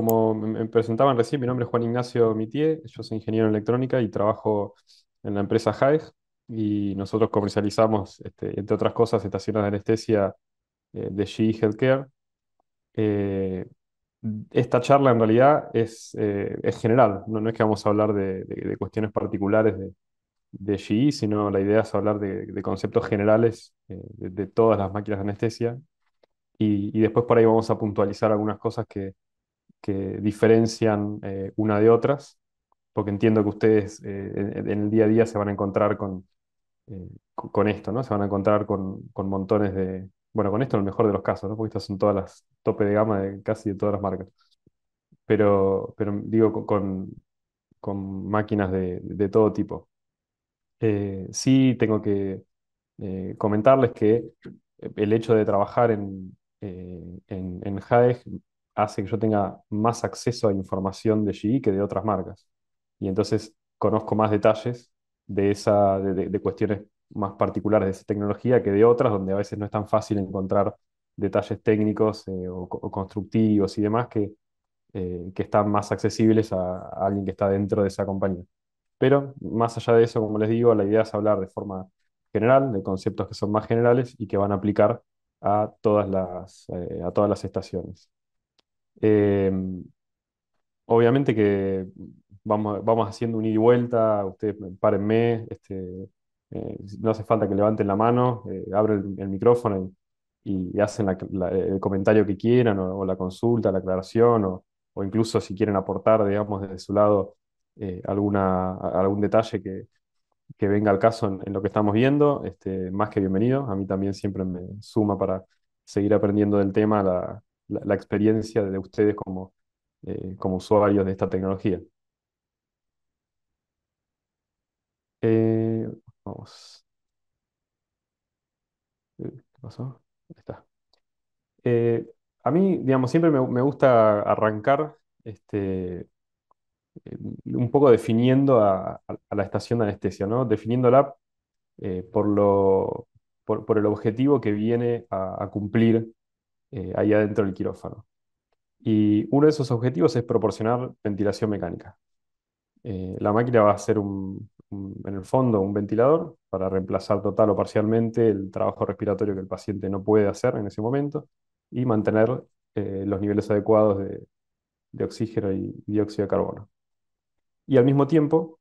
como me presentaban recién, mi nombre es Juan Ignacio Mitié, yo soy ingeniero en electrónica y trabajo en la empresa Hive y nosotros comercializamos, este, entre otras cosas, estaciones de anestesia eh, de GE Healthcare. Eh, esta charla en realidad es, eh, es general, no, no, es que vamos a hablar de, cuestiones particulares de, de, GE, sino la idea es hablar de, conceptos generales de, todas las máquinas de anestesia y, y después por ahí vamos a puntualizar algunas cosas que, que diferencian eh, una de otras, porque entiendo que ustedes eh, en, el día a día se van a encontrar con, eh, con esto, ¿no? Se van a encontrar con, con, montones de, bueno, con esto en el mejor de los casos, Porque estas son todas las tope de gama de casi de todas las marcas. Pero, pero digo, con, con máquinas de, todo tipo. sí, tengo que comentarles que el hecho de trabajar en, eh, en, en hace que yo tenga más acceso a información de GE que de otras marcas. Y entonces conozco más detalles de, esa, de, cuestiones más particulares de esa tecnología que de otras, donde a veces no es tan fácil encontrar detalles técnicos eh, o, constructivos y demás que, eh, que están más accesibles a, alguien que está dentro de esa compañía. Pero más allá de eso, como les digo, la idea es hablar de forma general, de conceptos que son más generales y que van a aplicar a todas las, eh, a todas las estaciones. Em, obviamente que vamos, vamos haciendo un ida y vuelta, ustedes párenme, este, eh, no hace falta que levanten la mano, eh, abren el, micrófono y, hacen el comentario que quieran o, la consulta, la aclaración o, incluso si quieren aportar, digamos, desde su lado eh, alguna, algún detalle que, venga al caso en, lo que estamos viendo, este, más que bienvenido. A mí también siempre me suma para seguir aprendiendo del tema la, la, experiencia de ustedes como, eh, como usuarios de esta tecnología. Eh, vamos. Eh, está. a mí, digamos, siempre me, gusta arrancar este, un poco definiendo a, la estación de anestesia, ¿no? Definiéndola por, lo, el objetivo que viene a cumplir eh, ahí adentro del quirófano. Y uno de esos objetivos es proporcionar ventilación mecánica. Eh, la máquina va a ser en el fondo un ventilador para reemplazar total o parcialmente el trabajo respiratorio que el paciente no puede hacer en ese momento y mantener eh, los niveles adecuados de, oxígeno y dióxido de carbono. Y al mismo tiempo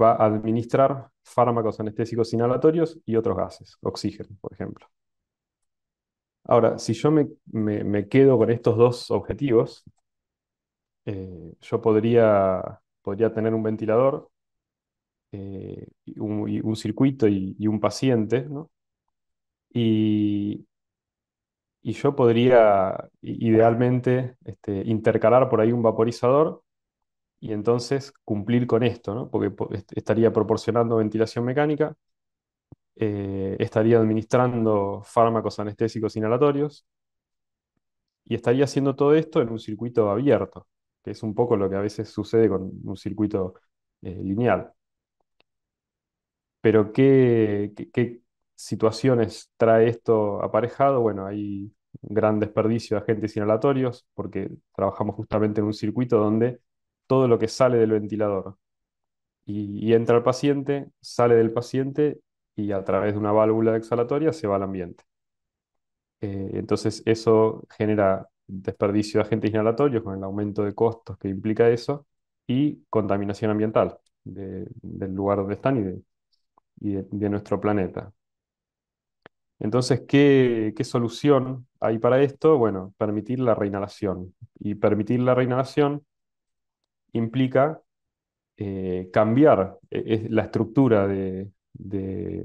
va a administrar fármacos anestésicos inhalatorios y otros gases, oxígeno, por ejemplo. Ahora, si yo me, quedo con estos dos objetivos, eh, yo podría, tener un ventilador, eh, un, un, circuito y, un paciente, ¿no? Y, yo podría idealmente este, intercalar por ahí un vaporizador y entonces cumplir con esto, ¿no? porque estaría proporcionando ventilación mecánica eh, estaría administrando fármacos anestésicos inhalatorios y estaría haciendo todo esto en un circuito abierto, que es un poco lo que a veces sucede con un circuito eh, lineal. Pero ¿qué, situaciones trae esto aparejado? Bueno, hay un gran desperdicio de agentes inhalatorios porque trabajamos justamente en un circuito donde todo lo que sale del ventilador y, y entra al paciente, sale del paciente y a través de una válvula exhalatoria se va al ambiente. Eh, entonces eso genera desperdicio de agentes inhalatorios con el aumento de costos que implica eso y contaminación ambiental del lugar donde están y de, nuestro planeta. Entonces, ¿qué, solución hay para esto? Bueno, permitir la reinalación Y permitir la reinalación implica eh, cambiar eh, la estructura de, de,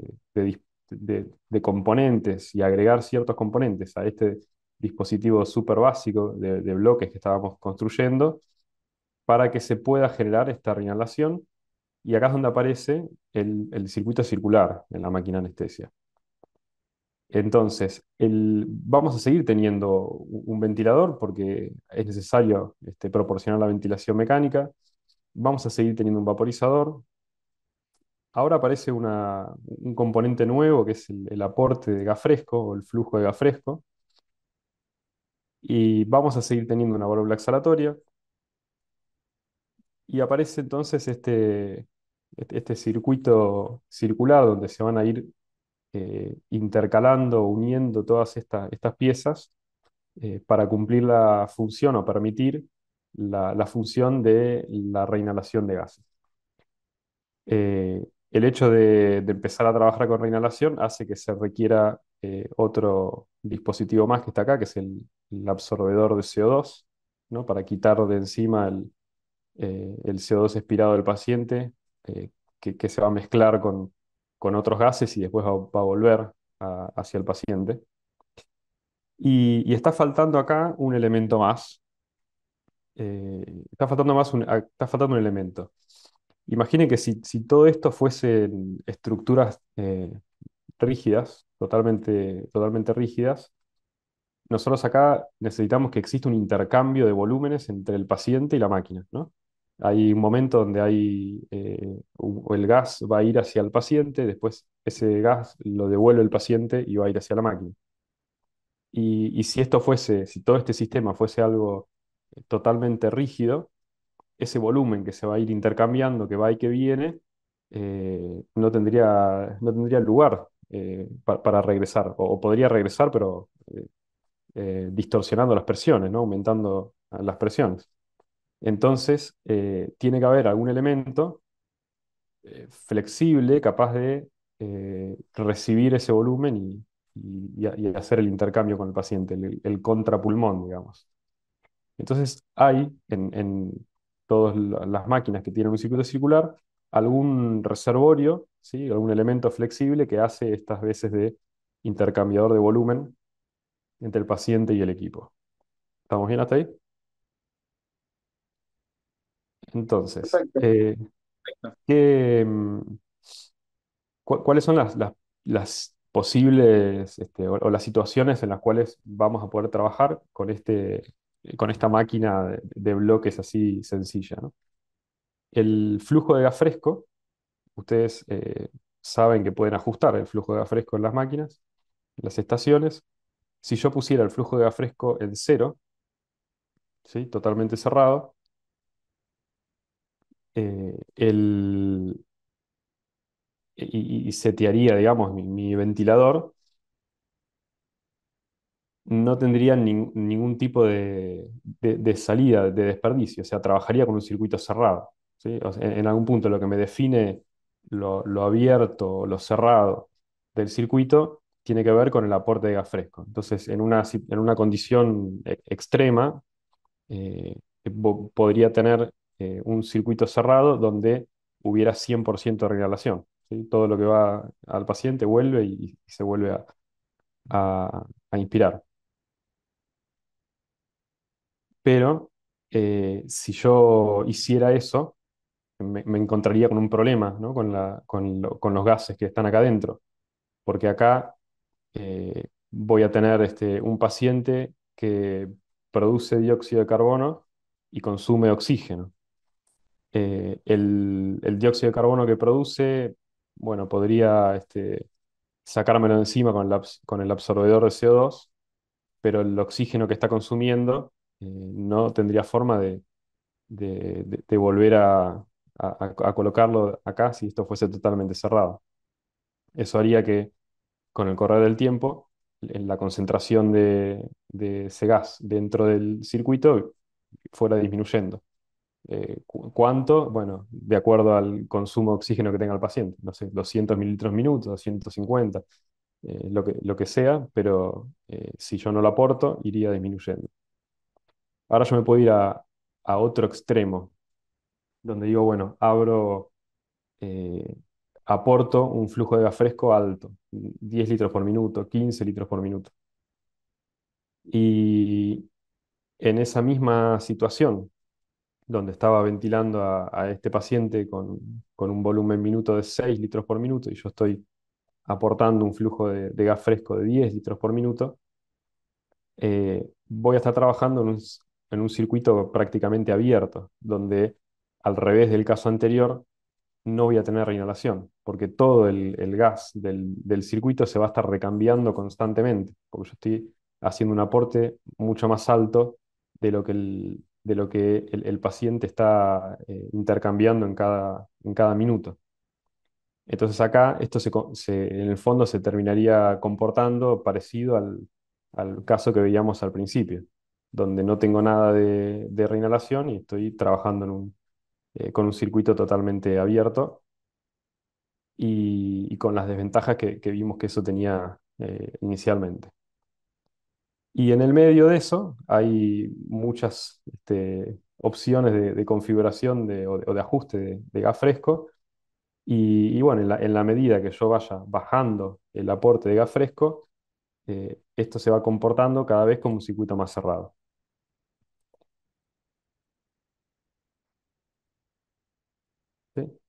componentes y agregar ciertos componentes a este dispositivo súper básico de, bloques que estábamos construyendo para que se pueda generar esta reinhalación. Y acá es donde aparece el, circuito circular en la máquina anestesia. Entonces, vamos a seguir teniendo un ventilador porque es necesario este, proporcionar la ventilación mecánica. Vamos a seguir teniendo un vaporizador Ahora aparece un componente nuevo que es el, aporte de gas fresco o el flujo de gas fresco. Y vamos a seguir teniendo una válvula exhalatoria. Y aparece entonces este, este, este circuito circular donde se van a ir eh, intercalando, uniendo todas estas piezas eh, para cumplir la función o permitir la, función de la reinhalación de gases. Eh, el hecho de, empezar a trabajar con reinhalación hace que se requiera eh, otro dispositivo más que está acá, que es el, absorvedor de CO2, ¿no? para quitar de encima el, eh, CO2 expirado del paciente, eh, que, se va a mezclar con, otros gases y después va, a volver hacia el paciente. Y, está faltando acá un elemento más. está, faltando más ah, está faltando un elemento Imaginen que si, si todo esto fuesen estructuras eh, rígidas, totalmente, totalmente rígidas, nosotros acá necesitamos que exista un intercambio de volúmenes entre el paciente y la máquina, ¿no? Hay un momento donde hay, eh, el gas va a ir hacia el paciente, después ese gas lo devuelve el paciente y va a ir hacia la máquina. Y, y si esto fuese, si todo este sistema fuese algo eh, totalmente rígido, ese volumen que se va a ir intercambiando, que va y que viene, eh, no, tendría, no tendría lugar eh, para, regresar, o, podría regresar, pero eh, distorsionando las presiones, ¿no? aumentando las presiones. Entonces, tiene que haber algún elemento flexible, capaz de recibir ese volumen y, hacer el intercambio con el paciente, el, contrapulmón, digamos. Entonces, hay en todas las máquinas que tienen un circuito circular, algún reservorio, ¿sí? algún elemento flexible que hace estas veces de intercambiador de volumen entre el paciente y el equipo. ¿Estamos bien hasta ahí? Entonces, eh, mm, ¿cuáles son las, posibles este, o, las situaciones en las cuales vamos a poder trabajar con este, con esta máquina de, bloques así sencilla. El flujo de gas fresco, ustedes eh, saben que pueden ajustar el flujo de gas fresco en las máquinas, en las estaciones. Si yo pusiera el flujo de gas fresco en cero, ¿sí? totalmente cerrado, eh, el, y, setearía, digamos, mi, ventilador, no tendría ningún tipo de, salida, de desperdicio, o sea, trabajaría con un circuito cerrado. en, algún punto lo que me define lo, lo, abierto, lo cerrado del circuito, tiene que ver con el aporte de gas fresco. Entonces, en una, en una condición e-, extrema, eh, podría tener eh, un circuito cerrado donde hubiera 100% de regalación. Todo lo que va al paciente vuelve y, se vuelve a inspirar pero eh, si yo hiciera eso, me, encontraría con un problema, con, los gases que están acá adentro, porque acá eh, voy a tener este, un paciente que produce dióxido de carbono y consume oxígeno. Eh, el, dióxido de carbono que produce, bueno, podría este, sacármelo de encima con el, con el absorbedor de CO2, pero el oxígeno que está consumiendo eh, no tendría forma de, volver a, colocarlo acá si esto fuese totalmente cerrado. Eso haría que con el correr del tiempo la concentración de, ese gas dentro del circuito fuera disminuyendo. Eh, ¿Cuánto? Bueno, de acuerdo al consumo de oxígeno que tenga el paciente, no sé, 200 mililitros minuto, 250, eh, lo, que, lo que sea, pero si yo no lo aporto, iría disminuyendo. Ahora yo me puedo ir a, otro extremo, donde digo, bueno, abro, eh, aporto un flujo de gas fresco alto, 10 litros por minuto, 15 litros por minuto. Y en esa misma situación, donde estaba ventilando a, este paciente con, un volumen minuto de 6 litros por minuto, y yo estoy aportando un flujo de, gas fresco de 10 litros por minuto, eh, voy a estar trabajando en un en un circuito prácticamente abierto, donde al revés del caso anterior, no voy a tener reinhalación, porque todo el, gas del, circuito se va a estar recambiando constantemente, porque yo estoy haciendo un aporte mucho más alto de lo que el, de lo que el, paciente está eh, intercambiando en cada, en cada minuto. Entonces acá esto se, en el fondo se terminaría comportando parecido al caso que veíamos al principio donde no tengo nada de, reinalación reinhalación y estoy trabajando eh, con un circuito totalmente abierto y, con las desventajas que, vimos que eso tenía eh, inicialmente. Y en el medio de eso hay muchas este, opciones de, configuración o, de, ajuste de, gas fresco. Y, bueno, en la, medida que yo vaya bajando el aporte de gas fresco, eh, esto se va comportando cada vez como un circuito más cerrado.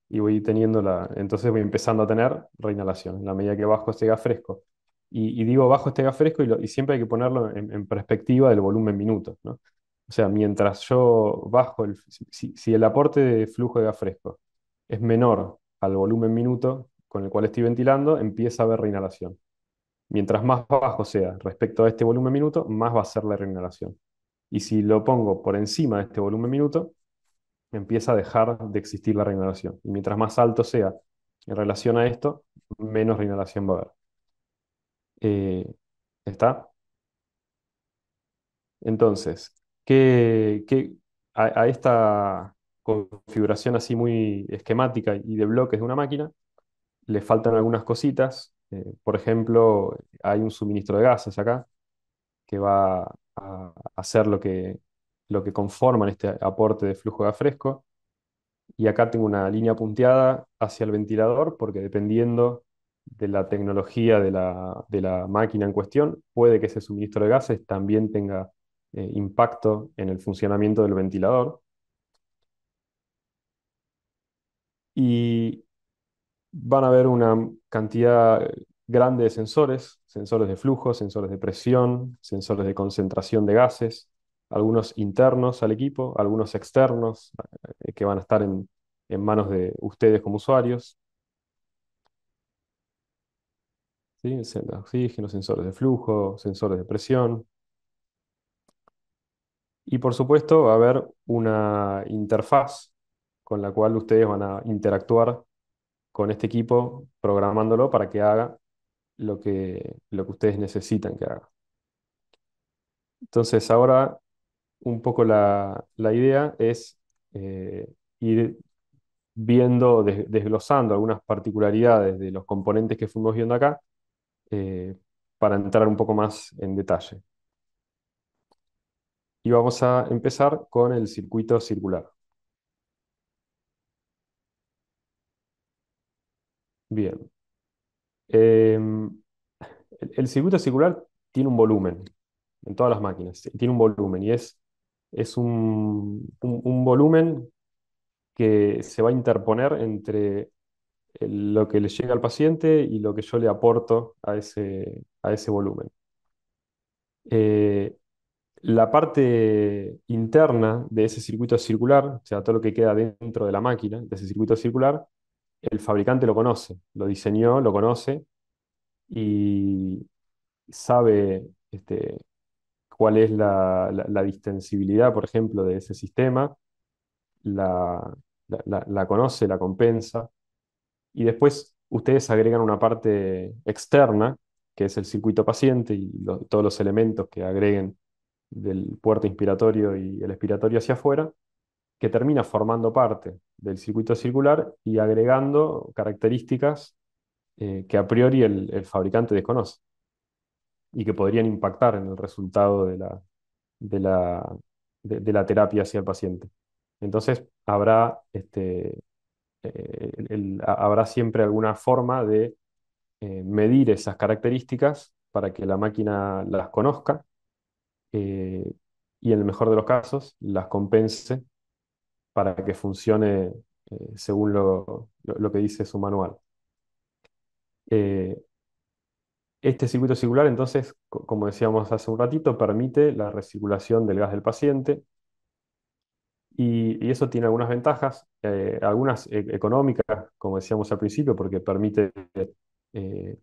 y voy teniendo la, entonces voy empezando a tener reinhalación, en la medida que bajo este gas fresco. Y, digo bajo este gas fresco y, y siempre hay que ponerlo en, perspectiva del volumen minuto, ¿no? O sea, mientras yo bajo, el, si, si, el aporte de flujo de gas fresco es menor al volumen minuto con el cual estoy ventilando, empieza a haber reinhalación. Mientras más bajo sea respecto a este volumen minuto, más va a ser la reinhalación. Y si lo pongo por encima de este volumen minuto, empieza a dejar de existir la reinhalación. Y mientras más alto sea en relación a esto, menos reinalación va a haber. Eh, ¿Está? Entonces, a, esta configuración así muy esquemática y de bloques de una máquina, le faltan algunas cositas. Eh, por ejemplo, hay un suministro de gases acá que va a hacer lo que lo que conforman este aporte de flujo de gas fresco. Y acá tengo una línea punteada hacia el ventilador, porque dependiendo de la tecnología de la, máquina en cuestión, puede que ese suministro de gases también tenga eh, impacto en el funcionamiento del ventilador. Y van a haber una cantidad eh, grande de sensores, sensores de flujo, sensores de presión, sensores de concentración de gases, algunos internos al equipo, algunos externos eh, que van a estar en, manos de ustedes como usuarios. ¿Sí? Oxígeno, sensores de flujo, sensores de presión. Y por supuesto va a haber una interfaz con la cual ustedes van a interactuar con este equipo programándolo para que haga lo que, lo que ustedes necesitan que haga. Entonces ahora un poco la, idea es eh, ir viendo, desglosando algunas particularidades de los componentes que fuimos viendo acá eh, para entrar un poco más en detalle. Y vamos a empezar con el circuito circular. Bien. Em, el circuito circular tiene un volumen en todas las máquinas, tiene un volumen y es es un, volumen que se va a interponer entre eh, lo que le llega al paciente y lo que yo le aporto a ese, a ese volumen. Eh, la parte interna de ese circuito circular, o sea, todo lo que queda dentro de la máquina, de ese circuito circular, el fabricante lo conoce, lo diseñó, lo conoce y sabe este, cuál es la, distensibilidad, por ejemplo, de ese sistema, la, conoce, la compensa, y después ustedes agregan una parte externa, que es el circuito paciente y todos los elementos que agreguen del puerto inspiratorio y el expiratorio hacia afuera, que termina formando parte del circuito circular y agregando características eh, que a priori el fabricante desconoce y que podrían impactar en el resultado de la, de la, terapia hacia el paciente. Entonces, habrá, este, eh, habrá siempre alguna forma de eh, medir esas características para que la máquina las conozca eh, y en el mejor de los casos las compense para que funcione según lo, que dice su manual. Este circuito circular, entonces, como decíamos hace un ratito, permite la recirculación del gas del paciente y, eso tiene algunas ventajas, eh, algunas eh, económicas, como decíamos al principio, porque permite, eh,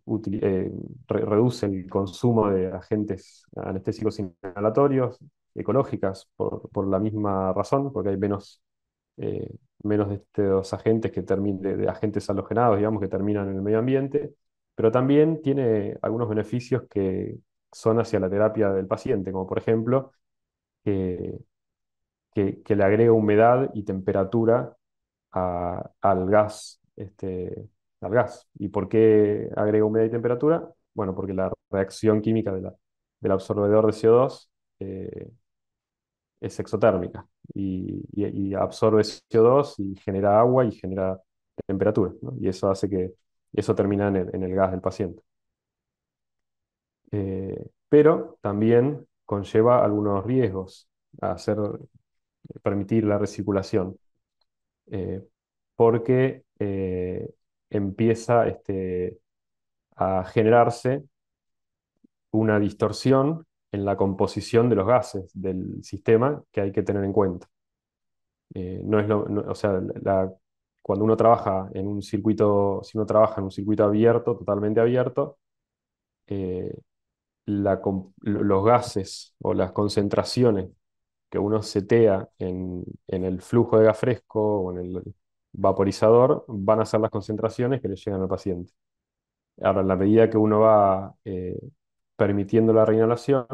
reduce el consumo de agentes anestésicos inhalatorios, ecológicas, por, la misma razón, porque hay menos menos de estos agentes que agentes halogenados, digamos, que terminan en el medio ambiente, pero también tiene algunos beneficios que son hacia la terapia del paciente, como por ejemplo que, le agrega humedad y temperatura al gas. Este, al gas. ¿Y por qué agrega humedad y temperatura? Bueno, porque la reacción química del absorbedor de CO2 eh, es exotérmica y, absorbe CO2 y genera agua y genera temperatura. Y eso hace que y eso termina en el, gas del paciente. Eh, pero también conlleva algunos riesgos a hacer, eh, permitir la recirculación, eh, porque empieza este, a generarse una distorsión en la composición de los gases del sistema que hay que tener en cuenta. no es lo, o sea, la cuando uno trabaja en un circuito, si uno trabaja en un circuito abierto, totalmente abierto, eh, los gases o las concentraciones que uno setea en, el flujo de gas fresco o en el vaporizador van a ser las concentraciones que le llegan al paciente. Ahora, en la medida que uno va eh, permitiendo la reinhalación,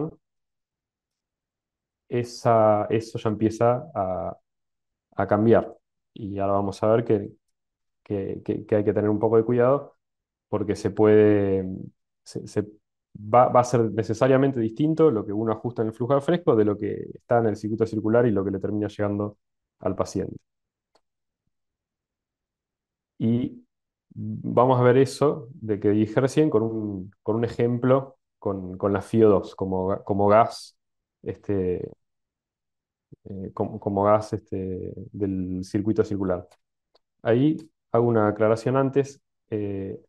esa, eso ya empieza a cambiar y ahora vamos a ver que, hay que tener un poco de cuidado porque se puede, mm, se, va, a ser necesariamente distinto lo que uno ajusta en el flujo de fresco de lo que está en el circuito circular y lo que le termina llegando al paciente. Y vamos a ver eso de que dije recién con un, ejemplo con, con la FIO2 como, como gas este, eh, como, gas este, del circuito circular. Ahí hago una aclaración antes. Eh,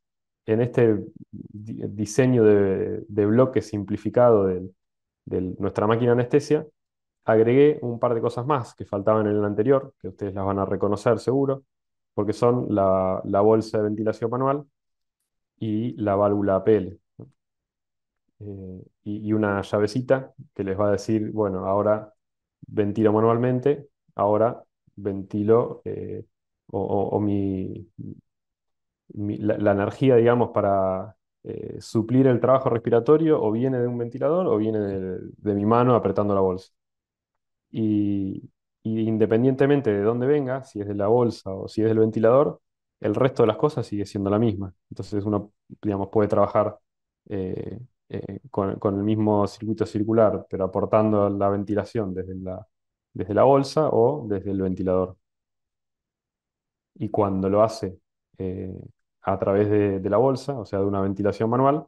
en este diseño de, bloque simplificado de, nuestra máquina de anestesia, agregué un par de cosas más que faltaban en el anterior, que ustedes las van a reconocer seguro, porque son la, bolsa de ventilación manual y la válvula APL. Eh, y, una llavecita que les va a decir, bueno, ahora ventilo manualmente, ahora ventilo eh, o, mi, la, energía, digamos, para eh, suplir el trabajo respiratorio o viene de un ventilador o viene de, mi mano apretando la bolsa. Y, independientemente de dónde venga, si es de la bolsa o si es del ventilador, el resto de las cosas sigue siendo la misma. Entonces uno, digamos, puede trabajar eh, eh, con, el mismo circuito circular, pero aportando la ventilación desde la, desde la bolsa o desde el ventilador. Y cuando lo hace eh, a través de, la bolsa, o sea, de una ventilación manual,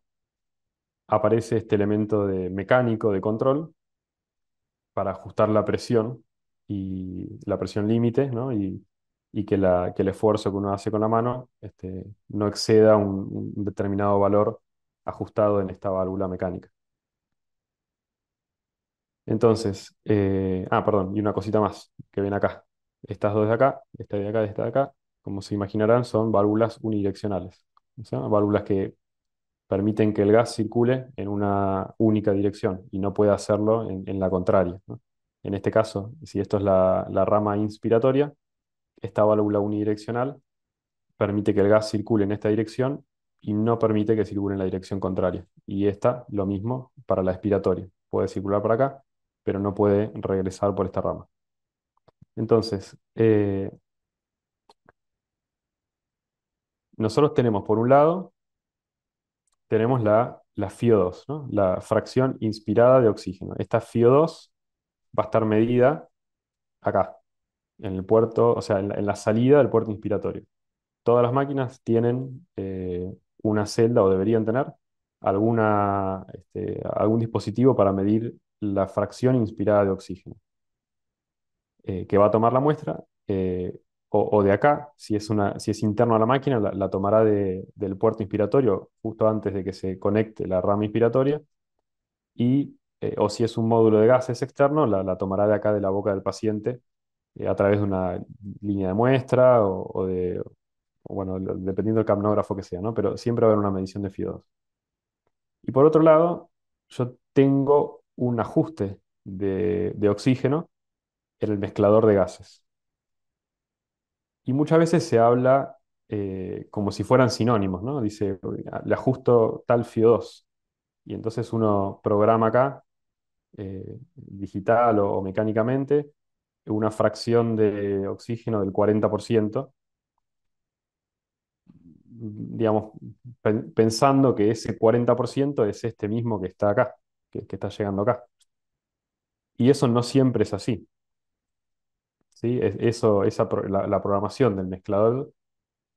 aparece este elemento de mecánico de control para ajustar la presión y la presión límite, Y, que, el esfuerzo que uno hace con la mano este, no exceda un, determinado valor ajustado en esta válvula mecánica. Entonces, eh, ah, perdón, y una cosita más que ven acá. Estas dos de acá, esta de acá y esta de acá, como se imaginarán, son válvulas unidireccionales. válvulas que permiten que el gas circule en una única dirección y no puede hacerlo en, la contraria. En este caso, si esto es la rama inspiratoria, esta válvula unidireccional permite que el gas circule en esta dirección y no permite que circule en la dirección contraria. Y esta, lo mismo para la expiratoria. Puede circular para acá, pero no puede regresar por esta rama. Entonces, eh, nosotros tenemos, por un lado, tenemos la, FIO2, la fracción inspirada de oxígeno. Esta FIO2 va a estar medida acá, en el puerto, o sea, en la, salida del puerto inspiratorio. Todas las máquinas tienen eh, una celda o deberían tener alguna, este, algún dispositivo para medir la fracción inspirada de oxígeno, eh, que va a tomar la muestra, eh, o, de acá, si es, una, si es interno a la máquina, la, tomará del puerto inspiratorio justo antes de que se conecte la rama inspiratoria, y, eh, o si es un módulo de gases externo, la, tomará de acá de la boca del paciente a través de una línea de muestra o de, bueno, dependiendo del capnógrafo que sea, ¿no? Pero siempre va a haber una medición de fio 2 Y por otro lado, yo tengo un ajuste de, oxígeno en el mezclador de gases. Y muchas veces se habla eh, como si fueran sinónimos, ¿no? Dice, le ajusto tal FIO2. Y entonces uno programa acá, eh, digital o mecánicamente, una fracción de oxígeno del 40%, pensando que ese 40% es este mismo que está acá, que, está llegando acá. Y eso no siempre es así. ¿Sí? eso, la, programación del mezclador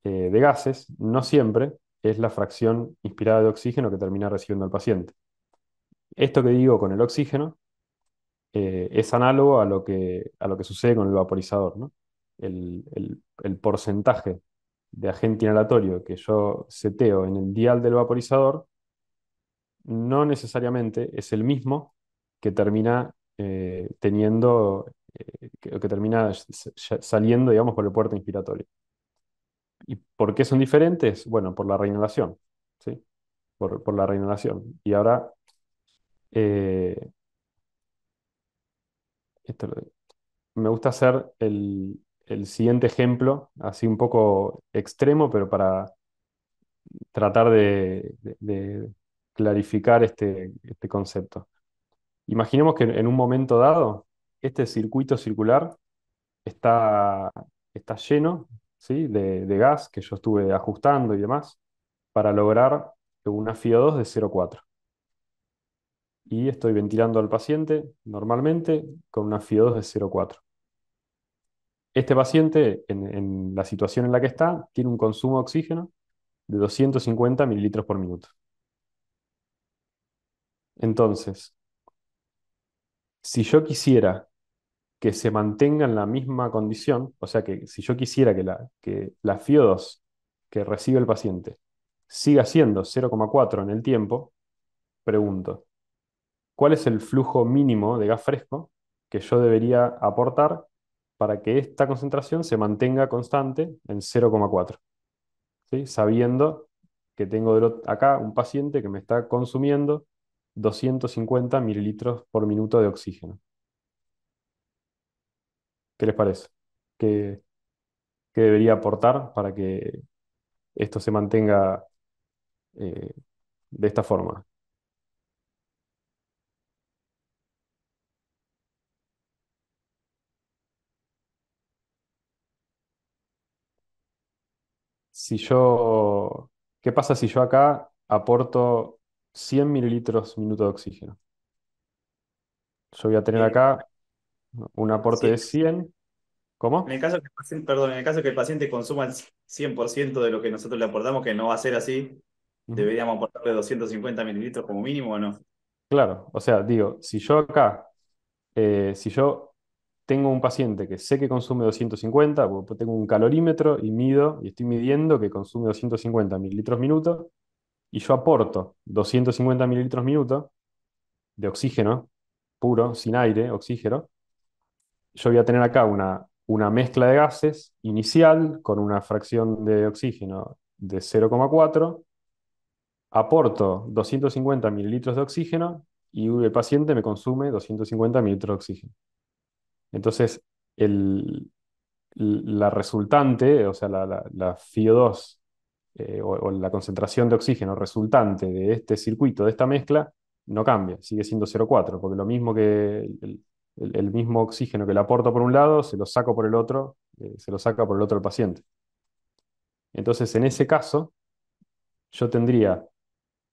eh, de gases no siempre es la fracción inspirada de oxígeno que termina recibiendo el paciente. Esto que digo con el oxígeno eh, es análogo a lo, que, a lo que sucede con el vaporizador. El, el, el porcentaje de agente inhalatorio que yo seteo en el dial del vaporizador no necesariamente es el mismo que termina eh, teniendo, eh, que, termina saliendo, digamos, por el puerto inspiratorio. ¿Y por qué son diferentes? Bueno, por la reinhalación, ¿sí? Por, la reinhalación. Y ahora, eh, me gusta hacer el, el siguiente ejemplo, así un poco extremo, pero para tratar de, clarificar este, este, concepto. Imaginemos que en un momento dado, este circuito circular está, está lleno ¿sí? de, de, gas que yo estuve ajustando y demás para lograr una FIO2 de 0,4. Y estoy ventilando al paciente normalmente con una FIO2 de 0,4. Este paciente, en, la situación en la que está, tiene un consumo de oxígeno de 250 mililitros por minuto. Entonces, si yo quisiera que se mantenga en la misma condición, o sea que si yo quisiera que la, que la FIO2 que recibe el paciente siga siendo 0,4 en el tiempo, pregunto, ¿cuál es el flujo mínimo de gas fresco que yo debería aportar para que esta concentración se mantenga constante en 0,4, sabiendo que tengo acá un paciente que me está consumiendo 250 mililitros por minuto de oxígeno. ¿Qué les parece? ¿Qué, debería aportar para que esto se mantenga eh, de esta forma? si yo, ¿qué pasa si yo acá aporto 100 mililitros minuto de oxígeno? Yo voy a tener eh, acá un aporte de 100, ¿cómo? perdón, en el caso que el paciente consuma el 100% de lo que nosotros le aportamos, que no va a ser así, deberíamos aportarle 250 mililitros como mínimo, ¿o no? Claro, o sea, digo, si yo acá, eh, si yo tengo un paciente que sé que consume 250, pues, pues, tengo un calorímetro y mido y estoy midiendo que consume 250 mililitros minuto y yo aporto 250 mililitros minuto de oxígeno puro, sin aire, oxígeno. Yo voy a tener acá una, una mezcla de gases inicial con una fracción de oxígeno de 0,4. Aporto 250 mililitros de oxígeno y el paciente me consume 250 mililitros de oxígeno. Entonces, la resultante, o sea, la, la, 2 eh, o, la concentración de oxígeno resultante de este circuito, de esta mezcla, no cambia, sigue siendo 0,4, porque lo mismo que el, mismo oxígeno que le aporto por un lado, se lo saco por el otro, eh, se lo saca por el otro el paciente. Entonces, en ese caso, yo tendría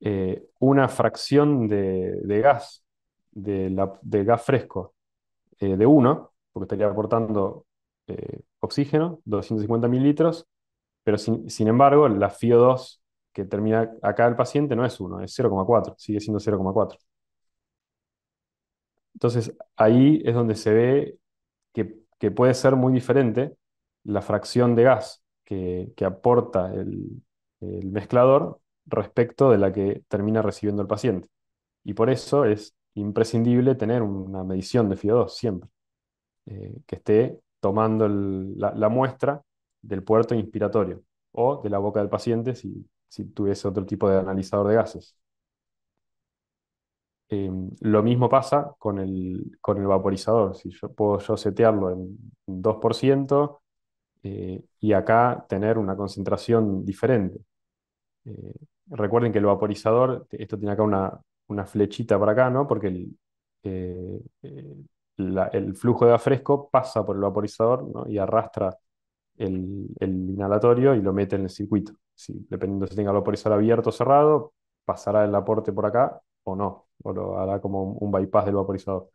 eh, una fracción de, gas, de, de gas fresco eh, de 1, porque estaría aportando eh, oxígeno, 250 mililitros, pero sin, embargo, la FIO2 que termina acá el paciente no es 1, es 0,4, sigue siendo 0,4. Entonces, ahí es donde se ve que, puede ser muy diferente la fracción de gas que, aporta el mezclador respecto de la que termina recibiendo el paciente. Y por eso es imprescindible tener una medición de FIO2 siempre, eh, que esté tomando la, muestra del puerto inspiratorio o de la boca del paciente si, si tuviese otro tipo de analizador de gases. Em, lo mismo pasa con el, con el vaporizador. Si yo puedo yo setearlo en 2% eh, y acá tener una concentración diferente. Eh, recuerden que el vaporizador, esto tiene acá una, una flechita para acá, ¿no? Porque el, eh, eh, flujo de afresco fresco pasa por el vaporizador y arrastra el, inhalatorio y lo mete en el circuito. Si, dependiendo si tenga el vaporizador abierto o cerrado, pasará el aporte por acá o no, o lo hará como un bypass del vaporizador.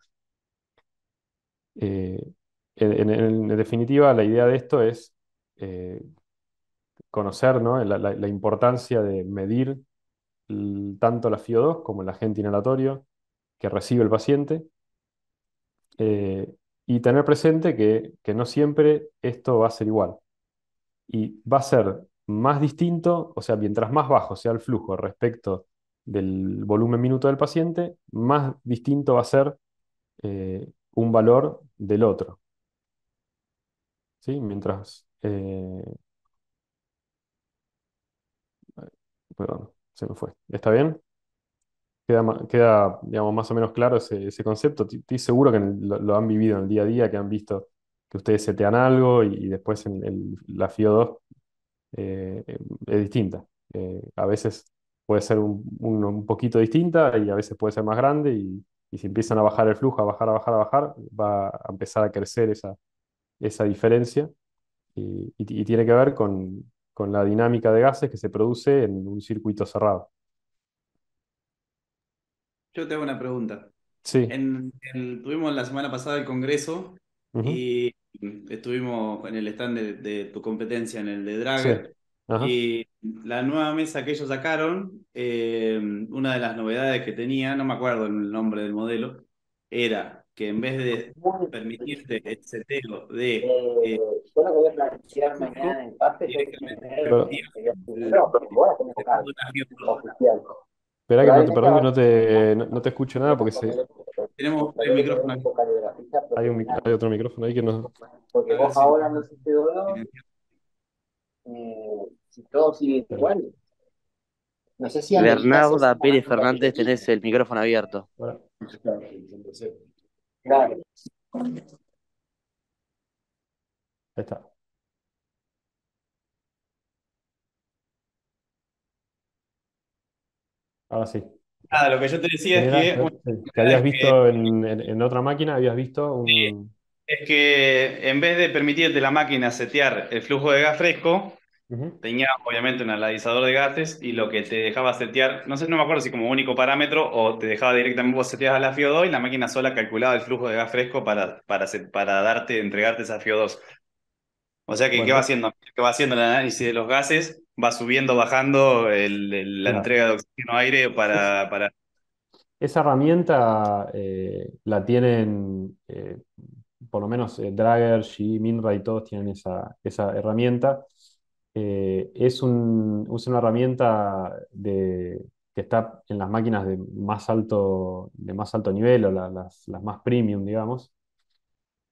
Eh, en, definitiva, la idea de esto es conocer ¿no? la, importancia de medir tanto la FIO2 como el agente inhalatorio que recibe el paciente. Eh, y tener presente que, no siempre esto va a ser igual. Y va a ser más distinto, o sea, mientras más bajo sea el flujo respecto del volumen minuto del paciente, más distinto va a ser eh, un valor del otro. ¿Sí? Mientras... Eh, perdón se fue. ¿Está bien? Queda, digamos, más o menos claro ese, concepto. Estoy seguro que lo, han vivido en el día a día, que han visto que ustedes setean algo y, después en la FIO 2 eh, es distinta. Eh, a veces puede ser un, poquito distinta y a veces puede ser más grande y, si empiezan a bajar el flujo, a bajar, a bajar, a bajar, va a empezar a crecer esa, diferencia y tiene que ver con, con la dinámica de gases que se produce en un circuito cerrado. Yo te hago una pregunta. Sí. tuvimos la semana pasada el congreso y estuvimos en el stand de, tu competencia, en el de Dragger. Y la nueva mesa que ellos sacaron, eh, una de las novedades que tenía, no me acuerdo el nombre del modelo, era que en vez de permitirte el seteo de... Eh, eh yo lo voy a plantear mañana en parte, pero, Espera que no te, perdón que no te, no, te escucho nada porque se... Tenemos el micrófono aquí. Hay, hay otro micrófono ahí que no... Porque vos ahora no hiciste eh, te si todo sigue igual. No sé si... Bernardo Pérez Fernández, tenés el micrófono abierto. Bueno está. Ahora sí. Nada, lo que yo te decía es que, habías visto en, otra máquina, habías visto un... Es que en vez de permitirte la máquina setear el flujo de gas fresco, Tenía obviamente un analizador de gases y lo que te dejaba setear, no sé, no me acuerdo si como único parámetro o te dejaba directamente vos a la FIO2 y la máquina sola calculaba el flujo de gas fresco para, para, para darte, entregarte esa FIO2. O sea que, ¿qué va haciendo? ¿Qué va haciendo el análisis de los gases? Va subiendo, bajando la entrega de oxígeno aire para, para... Esa herramienta eh, la tienen, eh, por lo menos eh, Drager, Xi, Minra y todos tienen esa, esa herramienta. Eh, es, un, una herramienta que está en las máquinas de más alto, de más alto nivel o las, más premium, digamos.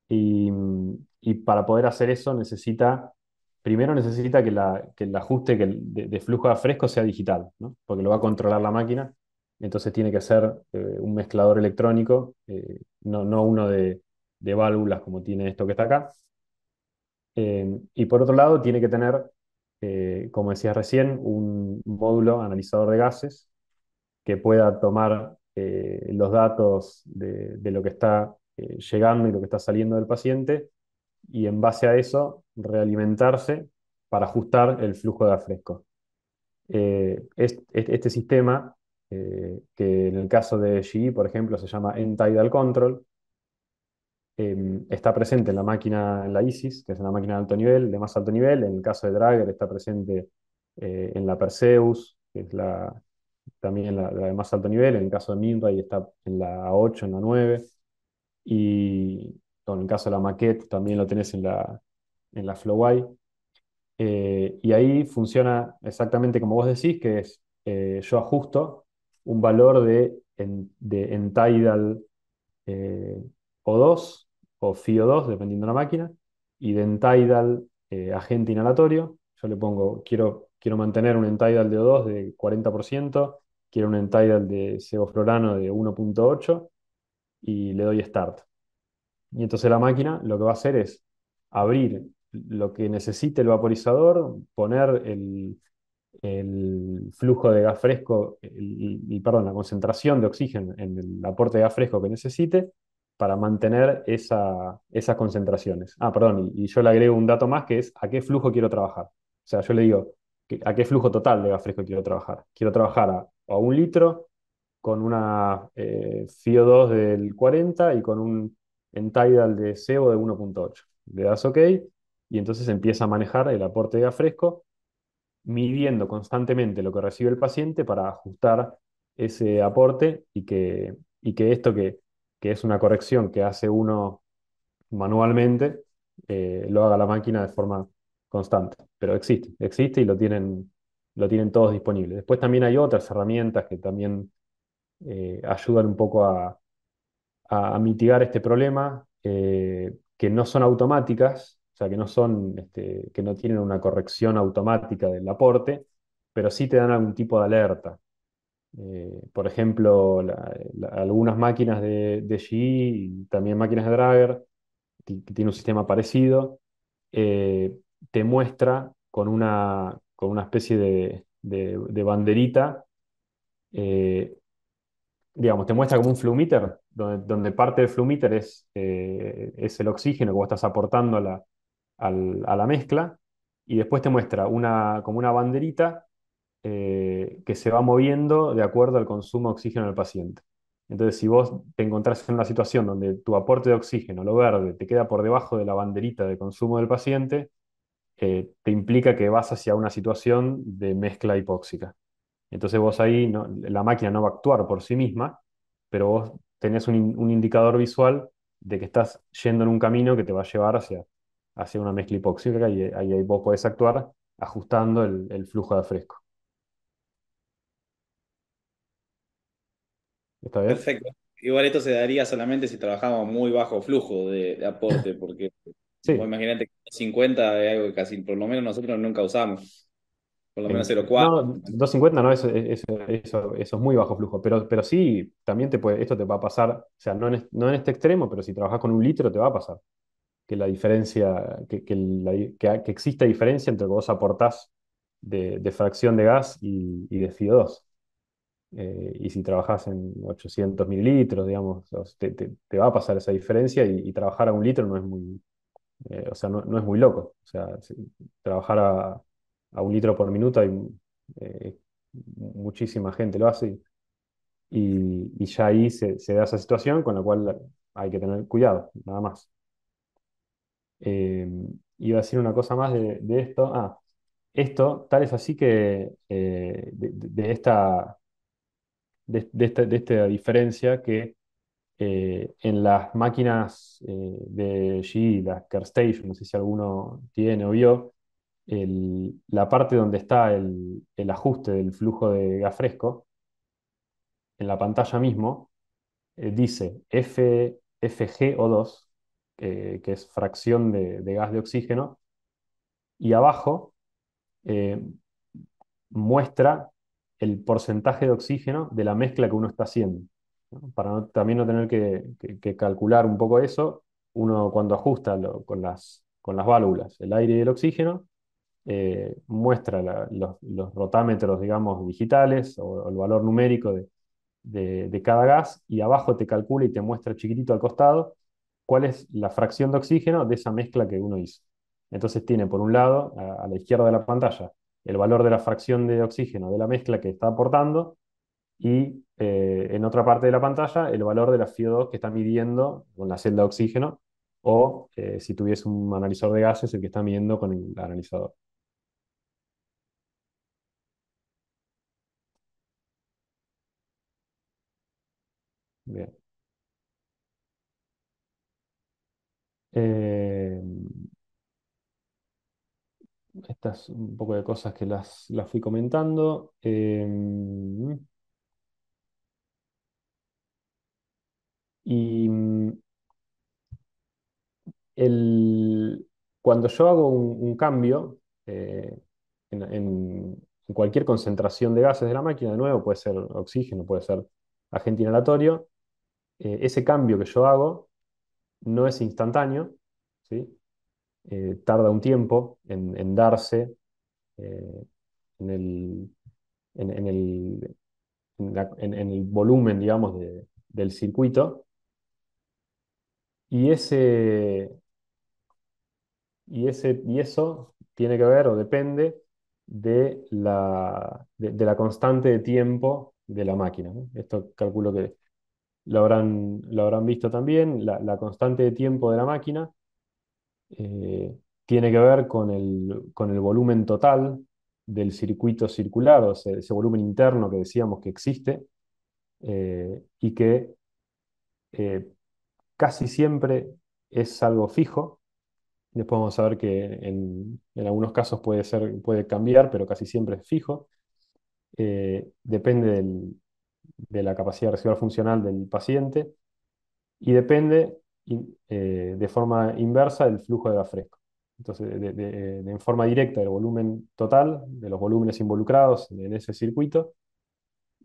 Mm, y, para poder hacer eso necesita, primero necesita que, el ajuste que de, flujo a fresco sea digital, porque lo va a controlar la máquina. Entonces tiene que ser eh, un mezclador electrónico, eh, no, uno de, válvulas como tiene esto que está acá. y por otro lado, tiene que tener eh, como decías recién, un módulo analizador de gases que pueda tomar eh, los datos de, lo que está eh, llegando y lo que está saliendo del paciente y en base a eso realimentarse para ajustar el flujo de afresco. Este, este, sistema, que en el caso de GE, por ejemplo, se llama Entidal Control, Em, está presente en la máquina, en la ISIS, que es una máquina de alto nivel, de más alto nivel. En el caso de Dragger está presente eh, en la Perseus, que es la, también la, de más alto nivel. En el caso de Minray está en la A8, en la 9. Y en el caso de la maquette también lo tenés en la, en la eh, y ahí funciona exactamente como vos decís, que es eh, yo ajusto un valor de, en, O2 o FIO2, dependiendo de la máquina, y de Entidal eh, agente inhalatorio. Yo le pongo, quiero, quiero mantener un Entidal de O2 de 40%, quiero un Entidal de ceboflorano de 1.8 y le doy start. Y entonces la máquina lo que va a hacer es abrir lo que necesite el vaporizador, poner el, el flujo de gas fresco, y perdón, la concentración de oxígeno en el aporte de gas fresco que necesite para mantener esas concentraciones. Ah, perdón, y, yo le agrego un dato más que es a qué flujo quiero trabajar. O sea, yo le digo a qué flujo total de gas fresco quiero trabajar. Quiero trabajar a, un litro con una FIO2 eh, del 40 y con un entidal de CO de 1.8. Le das OK y entonces empieza a manejar el aporte de gas fresco, midiendo constantemente lo que recibe el paciente para ajustar ese aporte y que, y que esto que que es una corrección que hace uno manualmente, eh, lo haga la máquina de forma constante. Pero existe, existe y lo tienen, lo tienen todos disponibles. Después también hay otras herramientas que también eh, ayudan un poco a, mitigar este problema, eh, que no son automáticas, o sea, que no, son, este, que no tienen una corrección automática del aporte, pero sí te dan algún tipo de alerta. Eh, por ejemplo, algunas máquinas de, de e, también máquinas de Driver que tiene un sistema parecido, eh, te muestra con una, especie de, banderita, eh, digamos, te muestra como un flumiter donde, parte del flumiter es, es el oxígeno que vos estás aportando a la, mezcla, y después te muestra como una banderita eh, que se va moviendo de acuerdo al consumo de oxígeno del paciente. Entonces, si vos te encontrás en una situación donde tu aporte de oxígeno, lo verde, te queda por debajo de la banderita de consumo del paciente, eh, te implica que vas hacia una situación de mezcla hipóxica. Entonces vos ahí, la máquina no va a actuar por sí misma, pero vos tenés un, indicador visual de que estás yendo en un camino que te va a llevar hacia, una mezcla hipóxica y ahí, vos podés actuar ajustando el flujo de fresco. Perfecto. Igual esto se daría solamente si trabajamos muy bajo flujo de, aporte, porque imagínate vos que 250 es algo que casi, por lo menos nosotros nunca usamos. Por lo eh, menos 0,4. No, 250 no, eso, es muy bajo flujo. Pero, sí, también te puede, esto te va a pasar, o sea, no en, este extremo, pero si trabajas con un litro te va a pasar. Que la diferencia, que, que, diferencia entre lo que vos aportás de, fracción de gas y, y de CO2. Eh, y si trabajas en 800 mililitros, digamos, te, va a pasar esa diferencia y, trabajar a un litro no es muy, eh, o sea, no, es muy loco. O sea, trabajar a, un litro por minuto hay eh, muchísima gente lo hace y, ya ahí se, da esa situación con la cual hay que tener cuidado, nada más. Em, iba a decir una cosa más de, esto. Ah, esto, tal es así que de esta de, esta, diferencia que eh, en las máquinas eh, de G, las CarStation, no sé si alguno tiene o vio, la parte donde está el, ajuste del flujo de gas fresco, en la pantalla mismo, eh, dice F, FGO2, que es fracción de, gas de oxígeno, y abajo muestra el porcentaje de oxígeno de la mezcla que uno está haciendo. Para también no tener que, calcular un poco eso, uno cuando ajusta con, las, con las válvulas el aire y el oxígeno, eh, muestra los, rotámetros, digamos, digitales o, el valor numérico de, de, cada gas y abajo te calcula y te muestra chiquitito al costado cuál es la fracción de oxígeno de esa mezcla que uno hizo. Entonces tiene por un lado, a la izquierda de la pantalla, el valor de la fracción de oxígeno de la mezcla que está aportando y eh, en otra parte de la pantalla el valor de la FIO2 que está midiendo con la celda de oxígeno o eh, si tuviese un analizador de gases el que está midiendo con el analizador. Bien. Eh, estas un poco de cosas que las, fui comentando. Em, y mm, cuando yo hago un, cambio eh, en, cualquier concentración de gases de la máquina, de nuevo, puede ser oxígeno, puede ser agente inhalatorio, eh, ese cambio que yo hago no es instantáneo, ¿sí? Eh, tarda un tiempo en, darse eh, en, el, en, el, en, el, volumen, digamos, de, del circuito. Y, ese, y, ese, y eso tiene que ver o depende de la, de, la constante de tiempo de la máquina. Esto calculo que lo habrán, lo habrán visto también, la, constante de tiempo de la máquina eh, tiene que ver con el, con el volumen total del circuito circular, o ese volumen interno que decíamos que existe eh, y que eh, casi siempre es algo fijo. Después vamos a ver que en, algunos casos puede, ser, puede cambiar, pero casi siempre es fijo. depende de la capacidad residual funcional del paciente y depende eh, de forma inversa del flujo de gas fresco. Entonces, de, en forma directa del volumen total, de los volúmenes involucrados en ese circuito,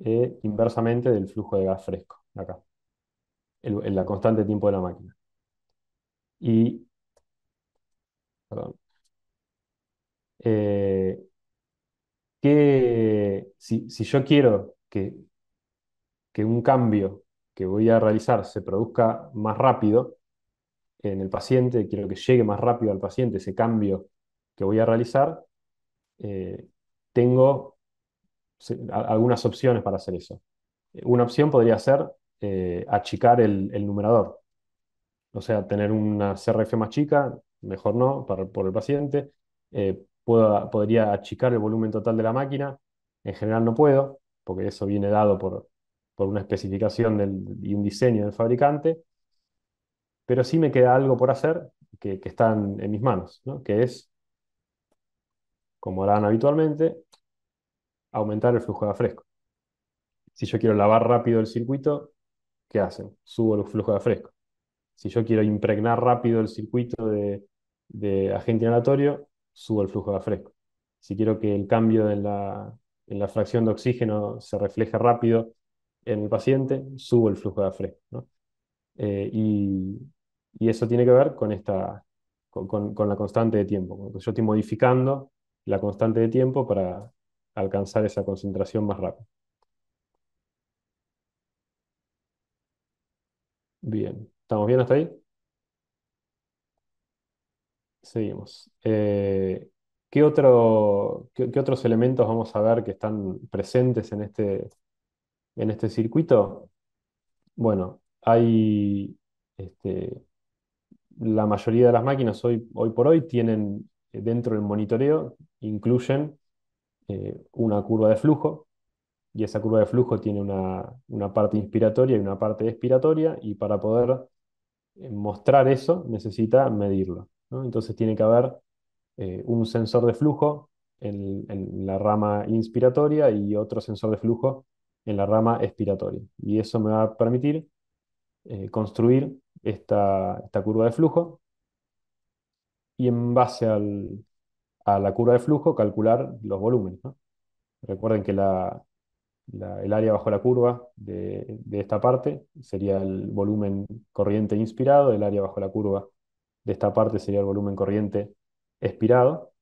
eh, inversamente del flujo de gas fresco, acá, en la constante de tiempo de la máquina. Y, perdón, eh, que si, yo quiero que, que un cambio que voy a realizar se produzca más rápido, en el paciente, quiero que llegue más rápido al paciente ese cambio que voy a realizar, eh, tengo algunas opciones para hacer eso. Una opción podría ser eh, achicar el, numerador, o sea, tener una CRF más chica, mejor no, por el paciente. Eh, podría achicar el volumen total de la máquina, en general no puedo, porque eso viene dado por, una especificación y un diseño del fabricante pero sí me queda algo por hacer que, está en, mis manos, que es, como harán habitualmente, aumentar el flujo de fresco. Si yo quiero lavar rápido el circuito, ¿qué hacen? Subo el flujo de fresco. Si yo quiero impregnar rápido el circuito de, agente inhalatorio, subo el flujo de fresco. Si quiero que el cambio en la, fracción de oxígeno se refleje rápido en el paciente, subo el flujo de fresco. Eh, y, y eso tiene que ver con, esta, con, la constante de tiempo. Yo estoy modificando la constante de tiempo para alcanzar esa concentración más rápido. Bien, ¿estamos bien hasta ahí? Seguimos. Eh, ¿qué, otro, otros elementos vamos a ver que están presentes en este, en este circuito? Bueno, hay este, la mayoría de las máquinas hoy, hoy por hoy tienen eh, dentro del monitoreo, incluyen eh, una curva de flujo, y esa curva de flujo tiene una, parte inspiratoria y una parte expiratoria, y para poder eh, mostrar eso necesita medirlo. Entonces tiene que haber un sensor de flujo en, la rama inspiratoria y otro sensor de flujo en la rama expiratoria. Y eso me va a permitir construir esta, curva de flujo y en base a la curva de flujo calcular los volúmenes. Recuerden que la, el área bajo la curva de, esta parte sería el volumen corriente inspirado, el área bajo la curva de esta parte sería el volumen corriente expirado.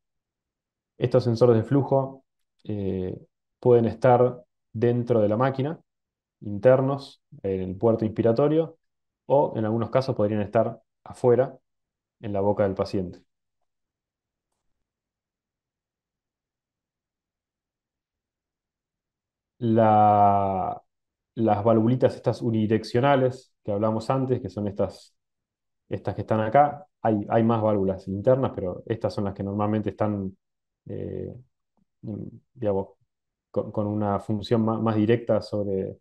Estos sensores de flujo eh, pueden estar dentro de la máquina, internos, en el puerto inspiratorio, o en algunos casos podrían estar afuera, en la boca del paciente. las valvulitas estas unidireccionales que hablamos antes, que son estas, estas que están acá, hay, hay más válvulas internas, pero estas son las que normalmente están, eh, con, una función más directa sobre,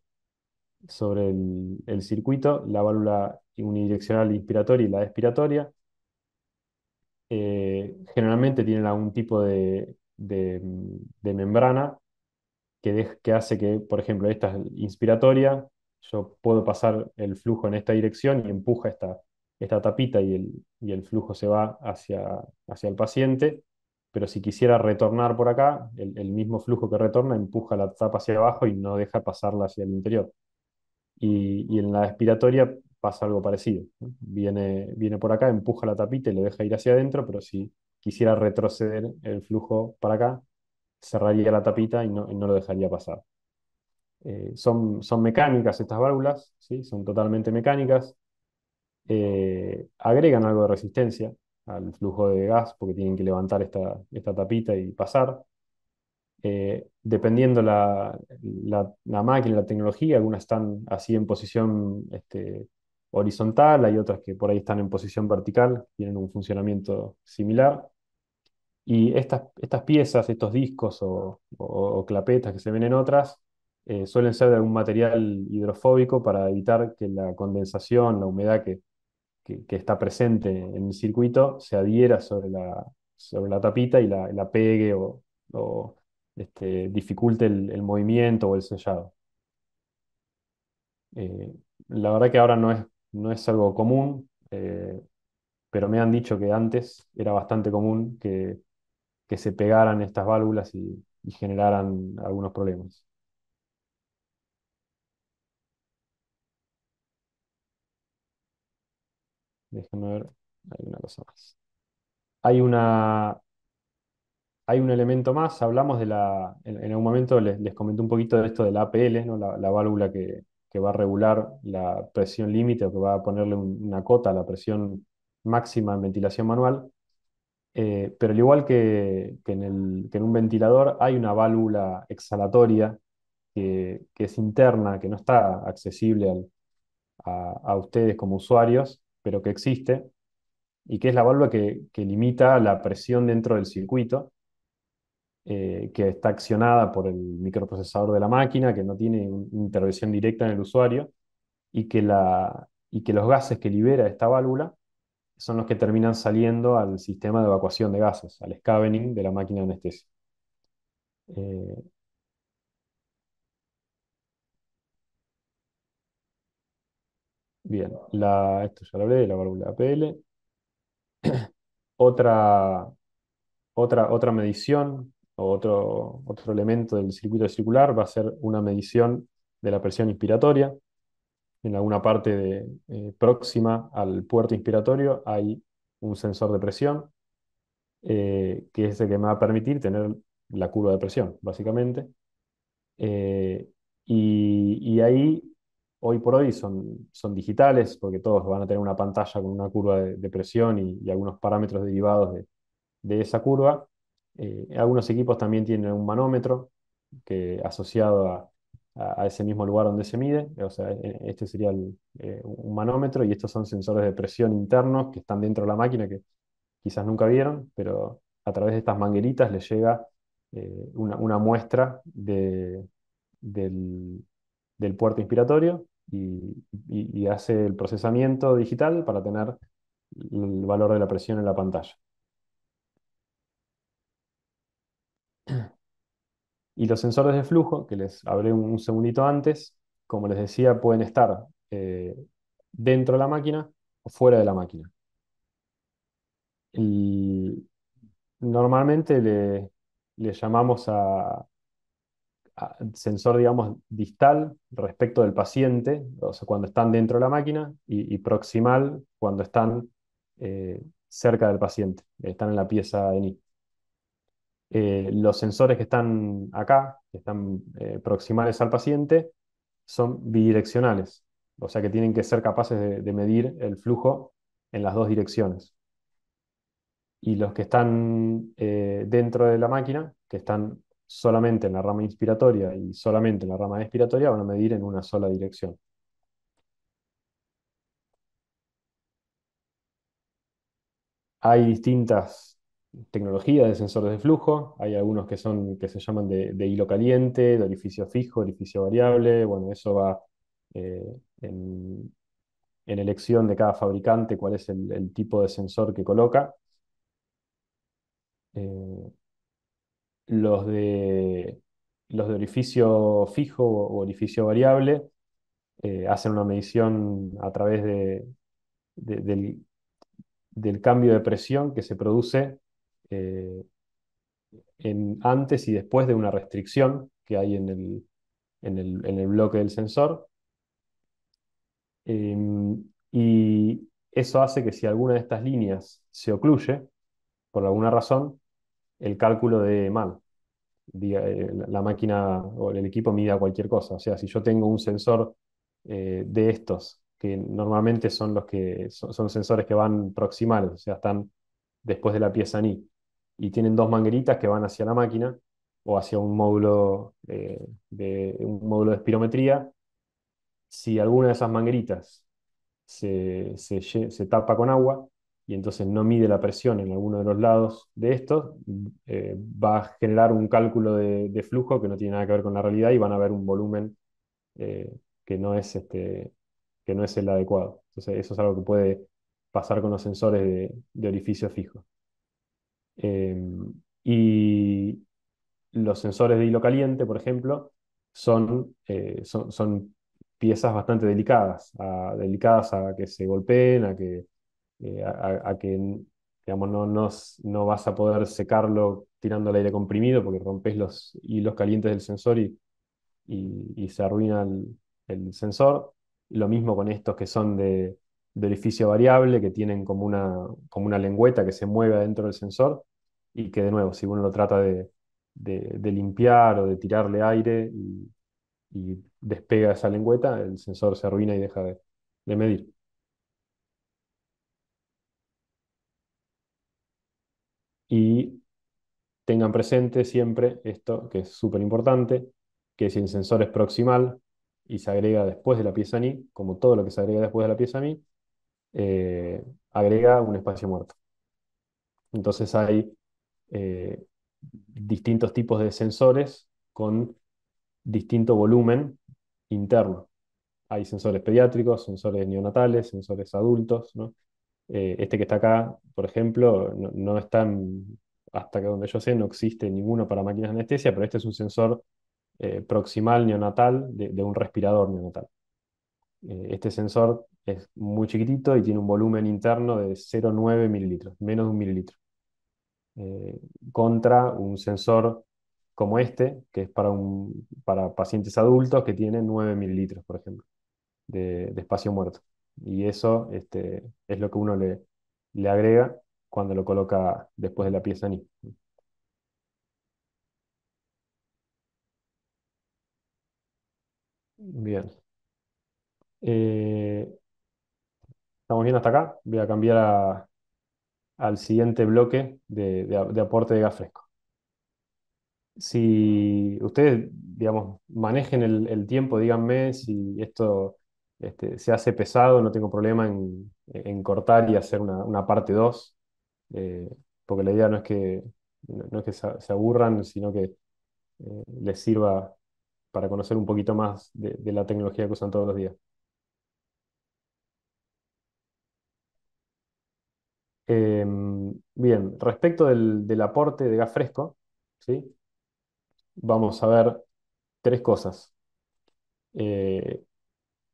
sobre el, circuito, la válvula unidireccional inspiratoria y la expiratoria. Eh, generalmente tienen algún tipo de, membrana que, que hace que, por ejemplo, esta es inspiratoria, yo puedo pasar el flujo en esta dirección y empuja esta, tapita y el, flujo se va hacia, el paciente, pero si quisiera retornar por acá, el mismo flujo que retorna empuja la tapa hacia abajo y no deja pasarla hacia el interior. Y, en la expiratoria pasa algo parecido. Viene, viene por acá, empuja la tapita y le deja ir hacia adentro, pero si quisiera retroceder el flujo para acá, cerraría la tapita y no, lo dejaría pasar. Eh, son, mecánicas estas válvulas, ¿sí? son totalmente mecánicas. Eh, agregan algo de resistencia al flujo de gas porque tienen que levantar esta tapita y pasar. Eh, dependiendo la, la, la, máquina, la tecnología, algunas están así en posición este, horizontal, hay otras que por ahí están en posición vertical, tienen un funcionamiento similar. Y estas, estas piezas, estos discos o, o, clapetas que se ven en otras, eh, suelen ser de algún material hidrofóbico para evitar que la condensación, la humedad que, que, está presente en el circuito, se adhiera sobre la, sobre la tapita y la, pegue o este, dificulte el, movimiento o el sellado. Eh, la verdad que ahora no es, no es algo común, eh, pero me han dicho que antes era bastante común que, se pegaran estas válvulas y, y generaran algunos problemas. Déjenme ver, hay una cosa más. Hay una, hay un elemento más, hablamos de la, en, algún momento les, comenté un poquito de esto de la APL, la, válvula que, va a regular la presión límite o que va a ponerle una cota a la presión máxima en ventilación manual. Eh, pero al igual que, en un ventilador, hay una válvula exhalatoria que, es interna, que no está accesible a, ustedes como usuarios, pero que existe, y que es la válvula que, limita la presión dentro del circuito. Eh, que está accionada por el microprocesador de la máquina, que no tiene intervención directa en el usuario, y que, la, y que los gases que libera esta válvula son los que terminan saliendo al sistema de evacuación de gases, al scavening de la máquina de anestesia. Eh, bien, esto ya lo hablé, la válvula APL. otra, otra, otra medición otro, otro elemento del circuito circular va a ser una medición de la presión inspiratoria. En alguna parte eh, próxima al puerto inspiratorio hay un sensor de presión, eh, que es el que me va a permitir tener la curva de presión, básicamente. Eh, y, ahí, hoy por hoy, son, son digitales, porque todos van a tener una pantalla con una curva de, presión y, algunos parámetros derivados de esa curva, eh, algunos equipos también tienen un manómetro que asociado a, ese mismo lugar donde se mide. O sea, e, este sería eh, un manómetro y estos son sensores de presión internos que están dentro de la máquina que quizás nunca vieron, pero a través de estas mangueritas les llega eh, una, muestra del, puerto inspiratorio y hace el procesamiento digital para tener el valor de la presión en la pantalla. Y los sensores de flujo, que les hablé un, segundito antes, como les decía, pueden estar eh, dentro de la máquina o fuera de la máquina. normalmente le, llamamos a, sensor, digamos, distal respecto del paciente, o sea, cuando están dentro de la máquina, y, proximal cuando están eh, cerca del paciente, están en la pieza NIC. Eh, los sensores que están acá, que están eh, proximales al paciente, son bidireccionales, o sea que tienen que ser capaces de, medir el flujo en las dos direcciones. Y los que están eh, dentro de la máquina, que están solamente en la rama inspiratoria y solamente en la rama expiratoria, van a medir en una sola dirección. Hay distintas tecnología de sensores de flujo, hay algunos que son que se llaman de, hilo caliente, de orificio fijo, orificio variable, bueno, eso va eh, en, elección de cada fabricante cuál es el, tipo de sensor que coloca. Eh, los, de, los de orificio fijo o orificio variable eh, hacen una medición a través de, del, del cambio de presión que se produce eh, en, antes y después de una restricción que hay en el, bloque del sensor. Em, y eso hace que si alguna de estas líneas se ocluye, por alguna razón, el cálculo de mal. Eh, la máquina o el equipo mida cualquier cosa. O sea, si yo tengo un sensor eh, de estos, que normalmente son los que son, son, sensores que van proximales, o sea, están después de la pieza NI y tienen dos mangueritas que van hacia la máquina o hacia un módulo, eh, de, un módulo de espirometría. Si alguna de esas mangueritas se, tapa con agua y entonces no mide la presión en alguno de los lados de estos, eh, va a generar un cálculo de, flujo que no tiene nada que ver con la realidad y van a ver un volumen eh, que, no es este, que no es el adecuado. Entonces eso es algo que puede pasar con los sensores de orificio fijo. Em, y los sensores de hilo caliente, por ejemplo, son, eh, son, piezas bastante delicadas, delicadas a que se golpeen, a que, eh, a, que digamos, no, vas a poder secarlo tirando el aire comprimido porque rompes los hilos calientes del sensor y, y, se arruina el, sensor. Lo mismo con estos que son de, de, orificio variable, que tienen como una, como una lengüeta que se mueve adentro del sensor y que de nuevo, si uno lo trata de, limpiar o de tirarle aire y, despega esa lengüeta, el sensor se arruina y deja de, medir. Y tengan presente siempre esto, que es súper importante, que si el sensor es proximal y se agrega después de la pieza ni, como todo lo que se agrega después de la pieza ni, eh, agrega un espacio muerto. Entonces hay eh, distintos tipos de sensores con distinto volumen interno. Hay sensores pediátricos, sensores neonatales, sensores adultos. Eh, este que está acá, por ejemplo, no, está, hasta que donde yo sé, no existe ninguno para máquinas de anestesia, pero este es un sensor eh, proximal neonatal de, un respirador neonatal. este sensor es muy chiquitito y tiene un volumen interno de 0,9 mililitros, menos de un mililitro. Eh, contra un sensor como este, que es para, un, para pacientes adultos que tienen 9 mililitros, por ejemplo, de, espacio muerto. Y eso este, es lo que uno le, le agrega cuando lo coloca después de la pieza NI. Bien. Eh, ¿Estamos viendo hasta acá? Voy a cambiar a, al siguiente bloque de, aporte de gas fresco. Si ustedes, digamos, manejen el, tiempo, díganme si esto este, se hace pesado, no tengo problema en, cortar y hacer una, parte 2, eh, porque la idea no es que, es que se, aburran, sino que eh, les sirva para conocer un poquito más de la tecnología que usan todos los días. Em, bien, respecto del, aporte de gas fresco, ¿sí? vamos a ver tres cosas. Eh,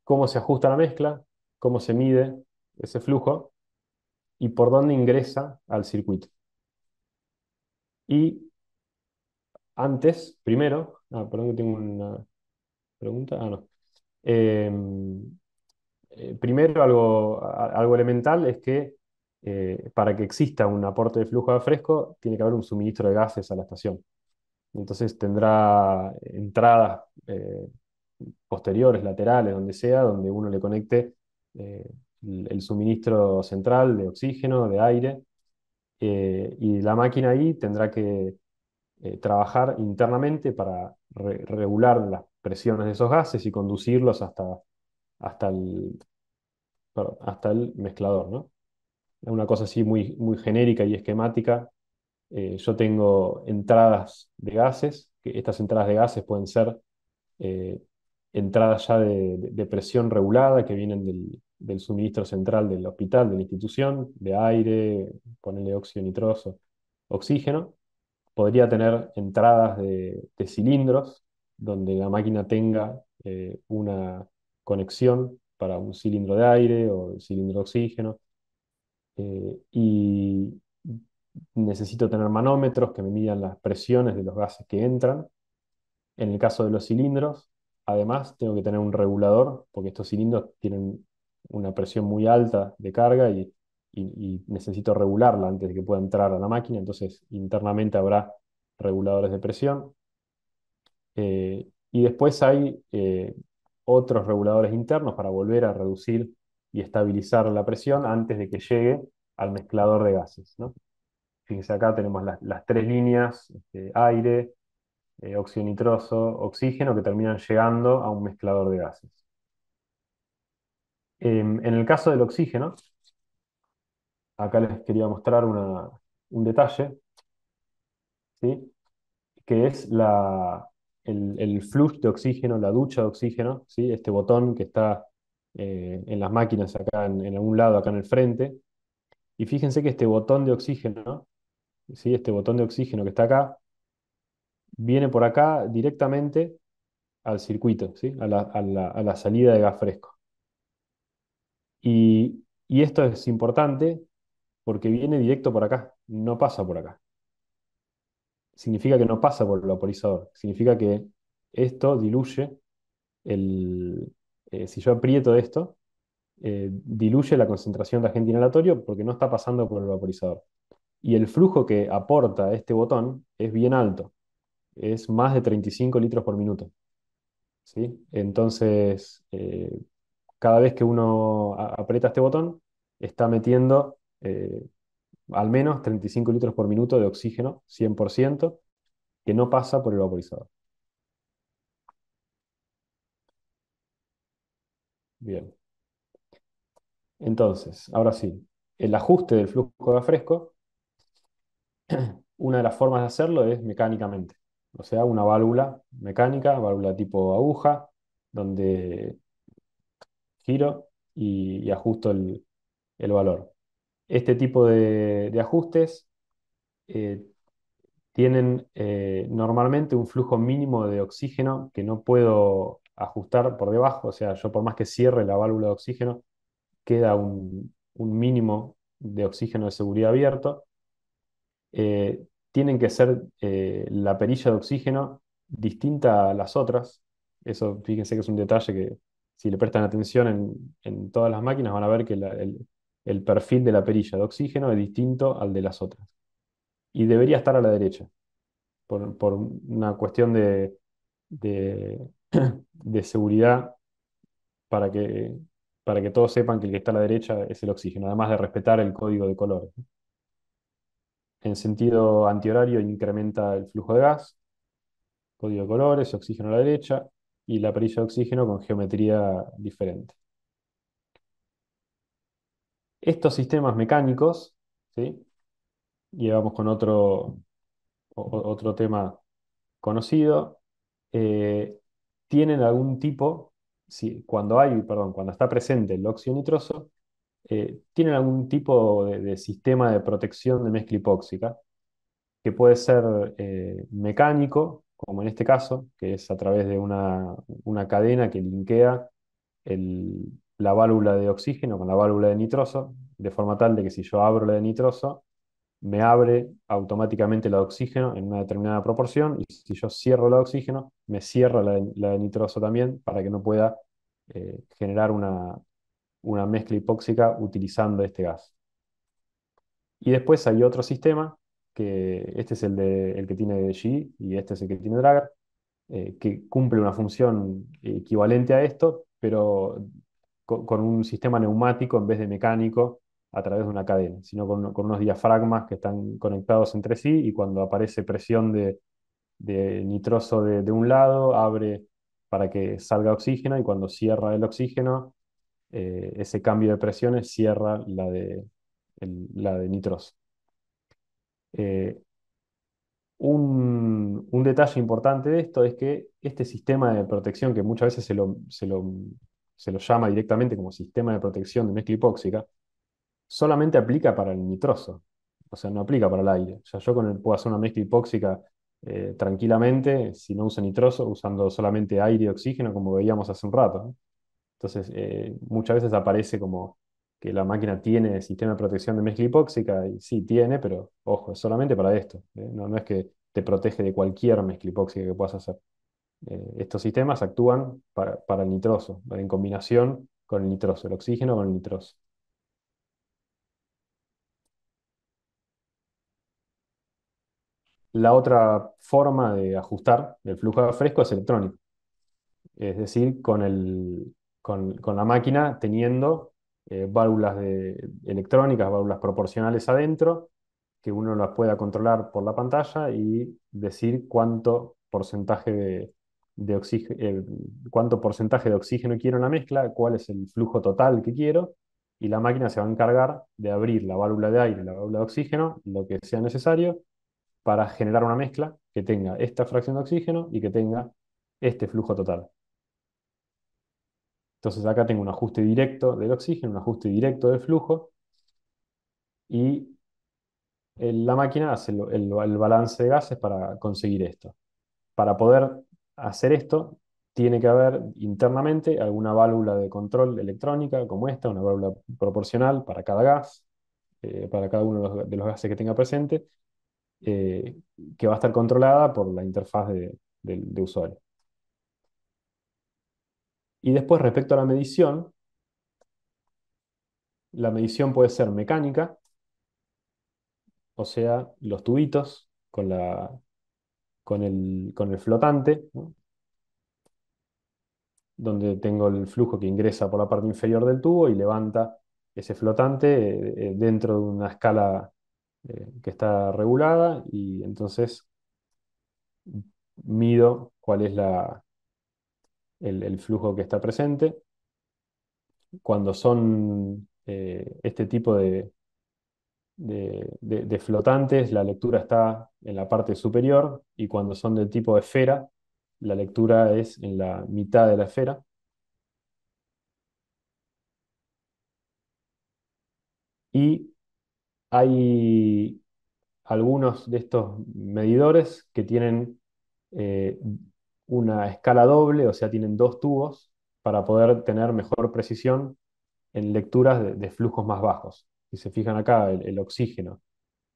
cómo se ajusta la mezcla, cómo se mide ese flujo y por dónde ingresa al circuito. Y antes, primero, ah, perdón que tengo una pregunta, ah, no. Em, eh, primero, algo, algo elemental es que eh, para que exista un aporte de flujo de fresco, tiene que haber un suministro de gases a la estación. Entonces tendrá entradas eh, posteriores, laterales, donde sea, donde uno le conecte eh, el suministro central de oxígeno, de aire, y la máquina ahí tendrá que trabajar internamente para regular las presiones de esos gases y conducirlos hasta, hasta, el, hasta el mezclador, ¿no? una cosa así muy, muy genérica y esquemática, eh, yo tengo entradas de gases, que estas entradas de gases pueden ser eh, entradas ya de, presión regulada que vienen del, suministro central del hospital, de la institución, de aire, ponerle óxido nitroso, oxígeno. Podría tener entradas de, cilindros, donde la máquina tenga eh, una conexión para un cilindro de aire o cilindro de oxígeno. Eh, y necesito tener manómetros que me midan las presiones de los gases que entran. En el caso de los cilindros, además tengo que tener un regulador, porque estos cilindros tienen una presión muy alta de carga y, necesito regularla antes de que pueda entrar a la máquina, entonces internamente habrá reguladores de presión. Eh, y después hay eh, otros reguladores internos para volver a reducir y estabilizar la presión antes de que llegue al mezclador de gases. ¿no? Fíjense acá tenemos las, tres líneas, este, aire, eh, nitroso, oxígeno, que terminan llegando a un mezclador de gases. Em, en el caso del oxígeno, acá les quería mostrar un detalle, ¿sí? que es el, el flush de oxígeno, la ducha de oxígeno, ¿sí? este botón que está eh, en las máquinas acá en, en, algún lado, acá en el frente. Y fíjense que este botón de oxígeno, ¿sí? este botón de oxígeno que está acá, viene por acá directamente al circuito, ¿sí? a, la, salida de gas fresco. Y, y esto es importante porque viene directo por acá, no pasa por acá. Significa que no pasa por el vaporizador, significa que esto diluye el, eh, si yo aprieto esto, eh, diluye la concentración de agente inhalatorio porque no está pasando por el vaporizador. Y el flujo que aporta este botón es bien alto, es más de 35 litros por minuto. ¿sí? Entonces, eh, cada vez que uno aprieta este botón, está metiendo al menos 35 litros por minuto de oxígeno, 100%, que no pasa por el vaporizador. Bien. Entonces, ahora sí, el ajuste del flujo de fresco, una de las formas de hacerlo es mecánicamente, o sea, una válvula mecánica, válvula tipo aguja, donde giro y, ajusto el, valor. Este tipo de, ajustes eh, tienen eh, normalmente un flujo mínimo de oxígeno que no puedo ajustar por debajo, o sea, yo por más que cierre la válvula de oxígeno, queda un, mínimo de oxígeno de seguridad abierto. Eh, tienen que ser eh, la perilla de oxígeno distinta a las otras. Eso fíjense que es un detalle que si le prestan atención en, todas las máquinas van a ver que el, perfil de la perilla de oxígeno es distinto al de las otras. Y debería estar a la derecha, por, una cuestión de, de seguridad para que, para que todos sepan que el que está a la derecha es el oxígeno, además de respetar el código de colores. En sentido antihorario incrementa el flujo de gas, código de colores, oxígeno a la derecha y la perilla de oxígeno con geometría diferente. Estos sistemas mecánicos, ¿sí? y con otro, otro tema conocido, eh, tienen algún tipo, si, cuando hay, perdón, cuando está presente el óxido nitroso, eh, tienen algún tipo de, sistema de protección de mezcla hipóxica, que puede ser eh, mecánico, como en este caso, que es a través de una, cadena que linkea la válvula de oxígeno con la válvula de nitroso, de forma tal de que si yo abro la de nitroso, me abre automáticamente la oxígeno en una determinada proporción y si yo cierro el oxígeno, me cierra la de, nitroso también para que no pueda eh, generar una, mezcla hipóxica utilizando este gas. Y después hay otro sistema, que este es el, el que tiene G y este es el que tiene Drager eh, que cumple una función equivalente a esto, pero con un sistema neumático en vez de mecánico, a través de una cadena, sino con, unos diafragmas que están conectados entre sí y cuando aparece presión de, nitroso de, un lado, abre para que salga oxígeno y cuando cierra el oxígeno, eh, ese cambio de presiones cierra la de, la de nitroso. Eh, un, detalle importante de esto es que este sistema de protección, que muchas veces se lo, se lo llama directamente como sistema de protección de mezcla hipóxica, solamente aplica para el nitroso, o sea, no aplica para el aire. sea, yo con puedo hacer una mezcla hipóxica eh, tranquilamente, si no uso nitroso, usando solamente aire y oxígeno, como veíamos hace un rato. Entonces, eh, muchas veces aparece como que la máquina tiene sistema de protección de mezcla hipóxica, y sí, tiene, pero ojo, es solamente para esto. ¿eh? No, es que te protege de cualquier mezcla hipóxica que puedas hacer. estos sistemas actúan para el nitroso, en combinación con el nitroso, el oxígeno con el nitroso. La otra forma de ajustar el flujo fresco es electrónico. Es decir, con, la máquina teniendo eh, válvulas electrónicas, válvulas proporcionales adentro, que uno las pueda controlar por la pantalla y decir cuánto porcentaje de, oxígeno, eh, cuánto porcentaje de oxígeno quiero en la mezcla, cuál es el flujo total que quiero, y la máquina se va a encargar de abrir la válvula de aire, la válvula de oxígeno, lo que sea necesario, para generar una mezcla que tenga esta fracción de oxígeno y que tenga este flujo total. Entonces acá tengo un ajuste directo del oxígeno, un ajuste directo del flujo y la máquina hace el, balance de gases para conseguir esto. Para poder hacer esto, tiene que haber internamente alguna válvula de control electrónica como esta, una válvula proporcional para cada gas, eh, para cada uno de los gases que tenga presente, eh, que va a estar controlada por la interfaz de, usuario. Y después, respecto a la medición, la medición puede ser mecánica, o sea, los tubitos con, la, con, el, con el flotante, donde tengo el flujo que ingresa por la parte inferior del tubo y levanta ese flotante eh, eh, dentro de una escala eh, que está regulada y entonces mido cuál es la, el, flujo que está presente. Cuando son eh, este tipo de, de, flotantes, la lectura está en la parte superior y cuando son del tipo de esfera, la lectura es en la mitad de la esfera. Y hay algunos de estos medidores que tienen eh, una escala doble, o sea, tienen dos tubos para poder tener mejor precisión en lecturas de, flujos más bajos. Si se fijan acá, el, el, oxígeno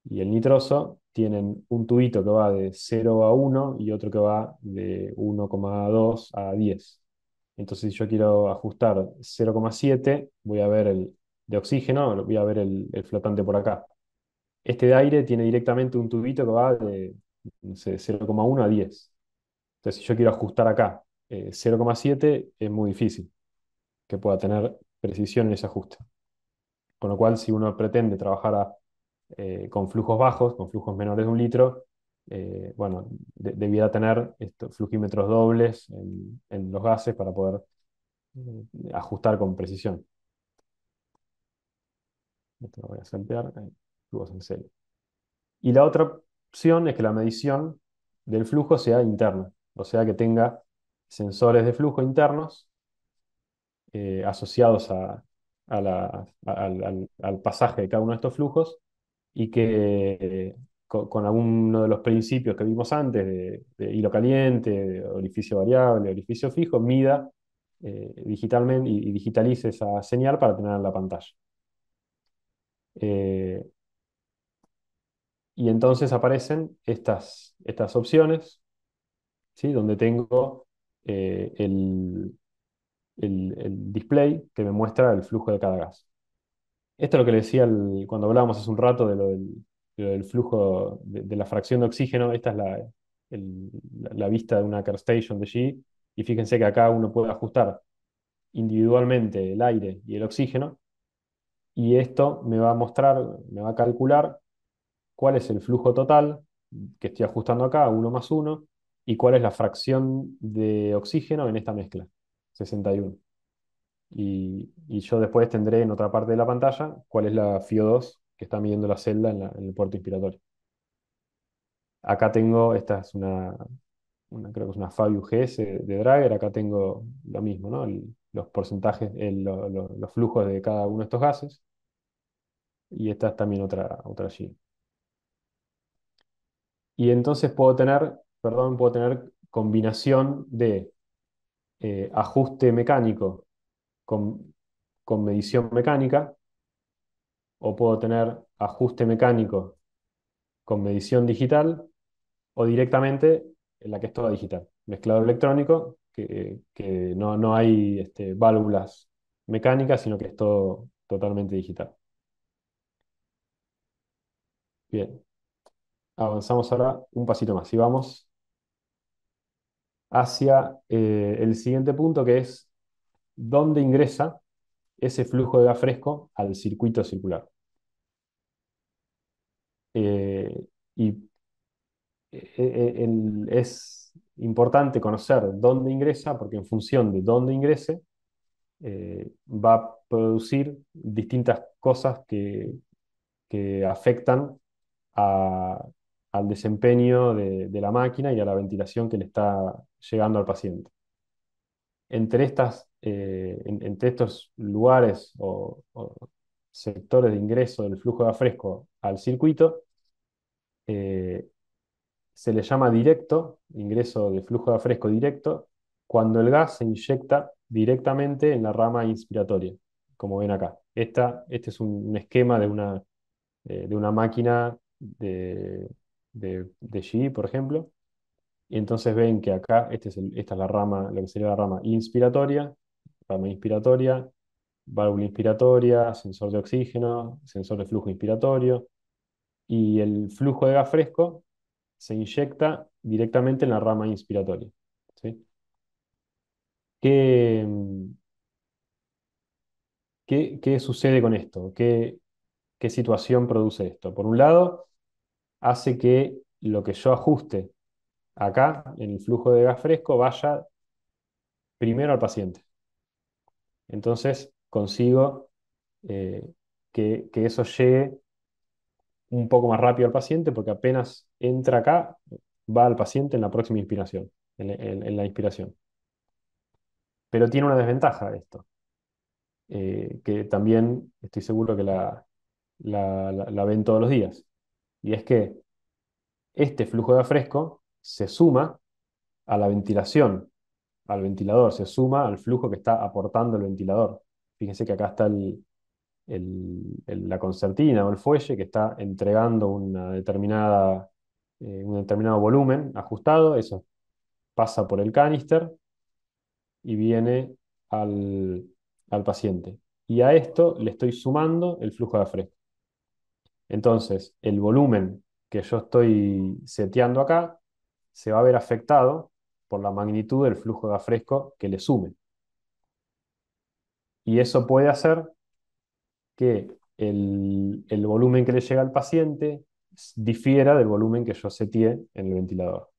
y el nitroso tienen un tubito que va de 0 a 1 y otro que va de 1,2 a 10. Entonces, si yo quiero ajustar 0,7, voy a ver el, de oxígeno, voy a ver el, flotante por acá. Este de aire tiene directamente un tubito que va de 0,1 a 10. Entonces, si yo quiero ajustar acá 0,7, eh, es muy difícil que pueda tener precisión en ese ajuste. Con lo cual, si uno pretende trabajar eh, con flujos bajos, con flujos menores de un litro, eh, bueno, debiera tener estos flujímetros dobles en los gases para poder ajustar con precisión. Esto voy a flujos eh, en serie. Y la otra opción es que la medición del flujo sea interna, o sea que tenga sensores de flujo internos eh, asociados al, pasaje de cada uno de estos flujos y que con, alguno de los principios que vimos antes de, hilo caliente, orificio variable, orificio fijo, mida eh, digitalmente y digitalice esa señal para tenerla en la pantalla. Eh, y entonces aparecen estas, estas opciones, ¿sí? donde tengo eh, el, display que me muestra el flujo de cada gas. Esto es lo que le decía cuando hablábamos hace un rato de lo del, flujo de, la fracción de oxígeno. Esta es la, la vista de una station de G. Y fíjense que acá uno puede ajustar individualmente el aire y el oxígeno y esto me va a mostrar, me va a calcular cuál es el flujo total que estoy ajustando acá, 1 más 1, y cuál es la fracción de oxígeno en esta mezcla, 61. Y, yo después tendré en otra parte de la pantalla cuál es la FIO2 que está midiendo la celda en, el puerto inspiratorio. Acá tengo, esta es una, creo que es una Fabio GS de Drager, acá tengo lo mismo, ¿no? los porcentajes, eh, los flujos de cada uno de estos gases. Y esta es también otra, otra G. Y entonces puedo tener, perdón, puedo tener combinación de eh, ajuste mecánico con, medición mecánica, o puedo tener ajuste mecánico con medición digital, o directamente en la que es toda digital, mezclador electrónico que, no, hay este, válvulas mecánicas, sino que es todo totalmente digital. Bien, avanzamos ahora un pasito más y vamos hacia eh, el siguiente punto que es dónde ingresa ese flujo de gas fresco al circuito circular. Eh, y eh, es importante conocer dónde ingresa, porque en función de dónde ingrese, eh, va a producir distintas cosas que, que afectan al desempeño de, la máquina y a la ventilación que le está llegando al paciente. Entre, estas, eh, entre estos lugares o, sectores de ingreso del flujo de fresco al circuito, eh, se le llama directo, ingreso de flujo de fresco directo, cuando el gas se inyecta directamente en la rama inspiratoria, como ven acá. Esta, este es un, esquema de una, eh, de una máquina de, de, por ejemplo. Y entonces ven que acá este esta es la rama, lo que sería la rama inspiratoria, rama inspiratoria, válvula inspiratoria, sensor de oxígeno, sensor de flujo inspiratorio. Y el flujo de gas fresco se inyecta directamente en la rama inspiratoria. ¿Qué, qué, sucede con esto? ¿Qué, situación produce esto? Por un lado, hace que lo que yo ajuste acá, en el flujo de gas fresco, vaya primero al paciente. Entonces consigo eh, que, que, eso llegue un poco más rápido al paciente porque apenas entra acá, va al paciente en la próxima inspiración, en, la inspiración. Pero tiene una desventaja esto, eh, que también estoy seguro que la, la, ven todos los días, y es que este flujo de afresco se suma a la ventilación, al ventilador, se suma al flujo que está aportando el ventilador. Fíjense que acá está el, la concertina o el fuelle que está entregando una determinada, eh, un determinado volumen ajustado, eso pasa por el canister y viene al, paciente. Y a esto le estoy sumando el flujo de fresco. Entonces, el volumen que yo estoy seteando acá se va a ver afectado por la magnitud del flujo de fresco que le sume. Y eso puede hacer que el, volumen que le llega al paciente difiera del volumen que yo setié en el ventilador.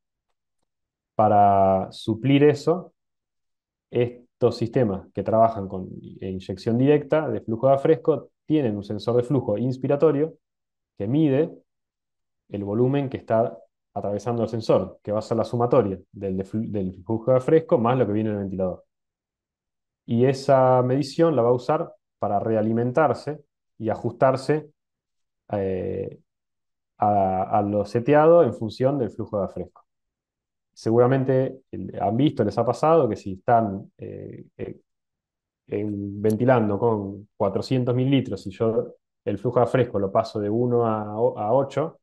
Para suplir eso, estos sistemas que trabajan con inyección directa de flujo de fresco tienen un sensor de flujo inspiratorio que mide el volumen que está atravesando el sensor, que va a ser la sumatoria del, flujo de fresco más lo que viene en el ventilador. Y esa medición la va a usar para realimentarse y ajustarse eh, a, lo seteado en función del flujo de fresco. Seguramente han visto, les ha pasado que si están eh, eh, ventilando con 400 mililitros y yo el flujo de fresco lo paso de 1 a, a 8,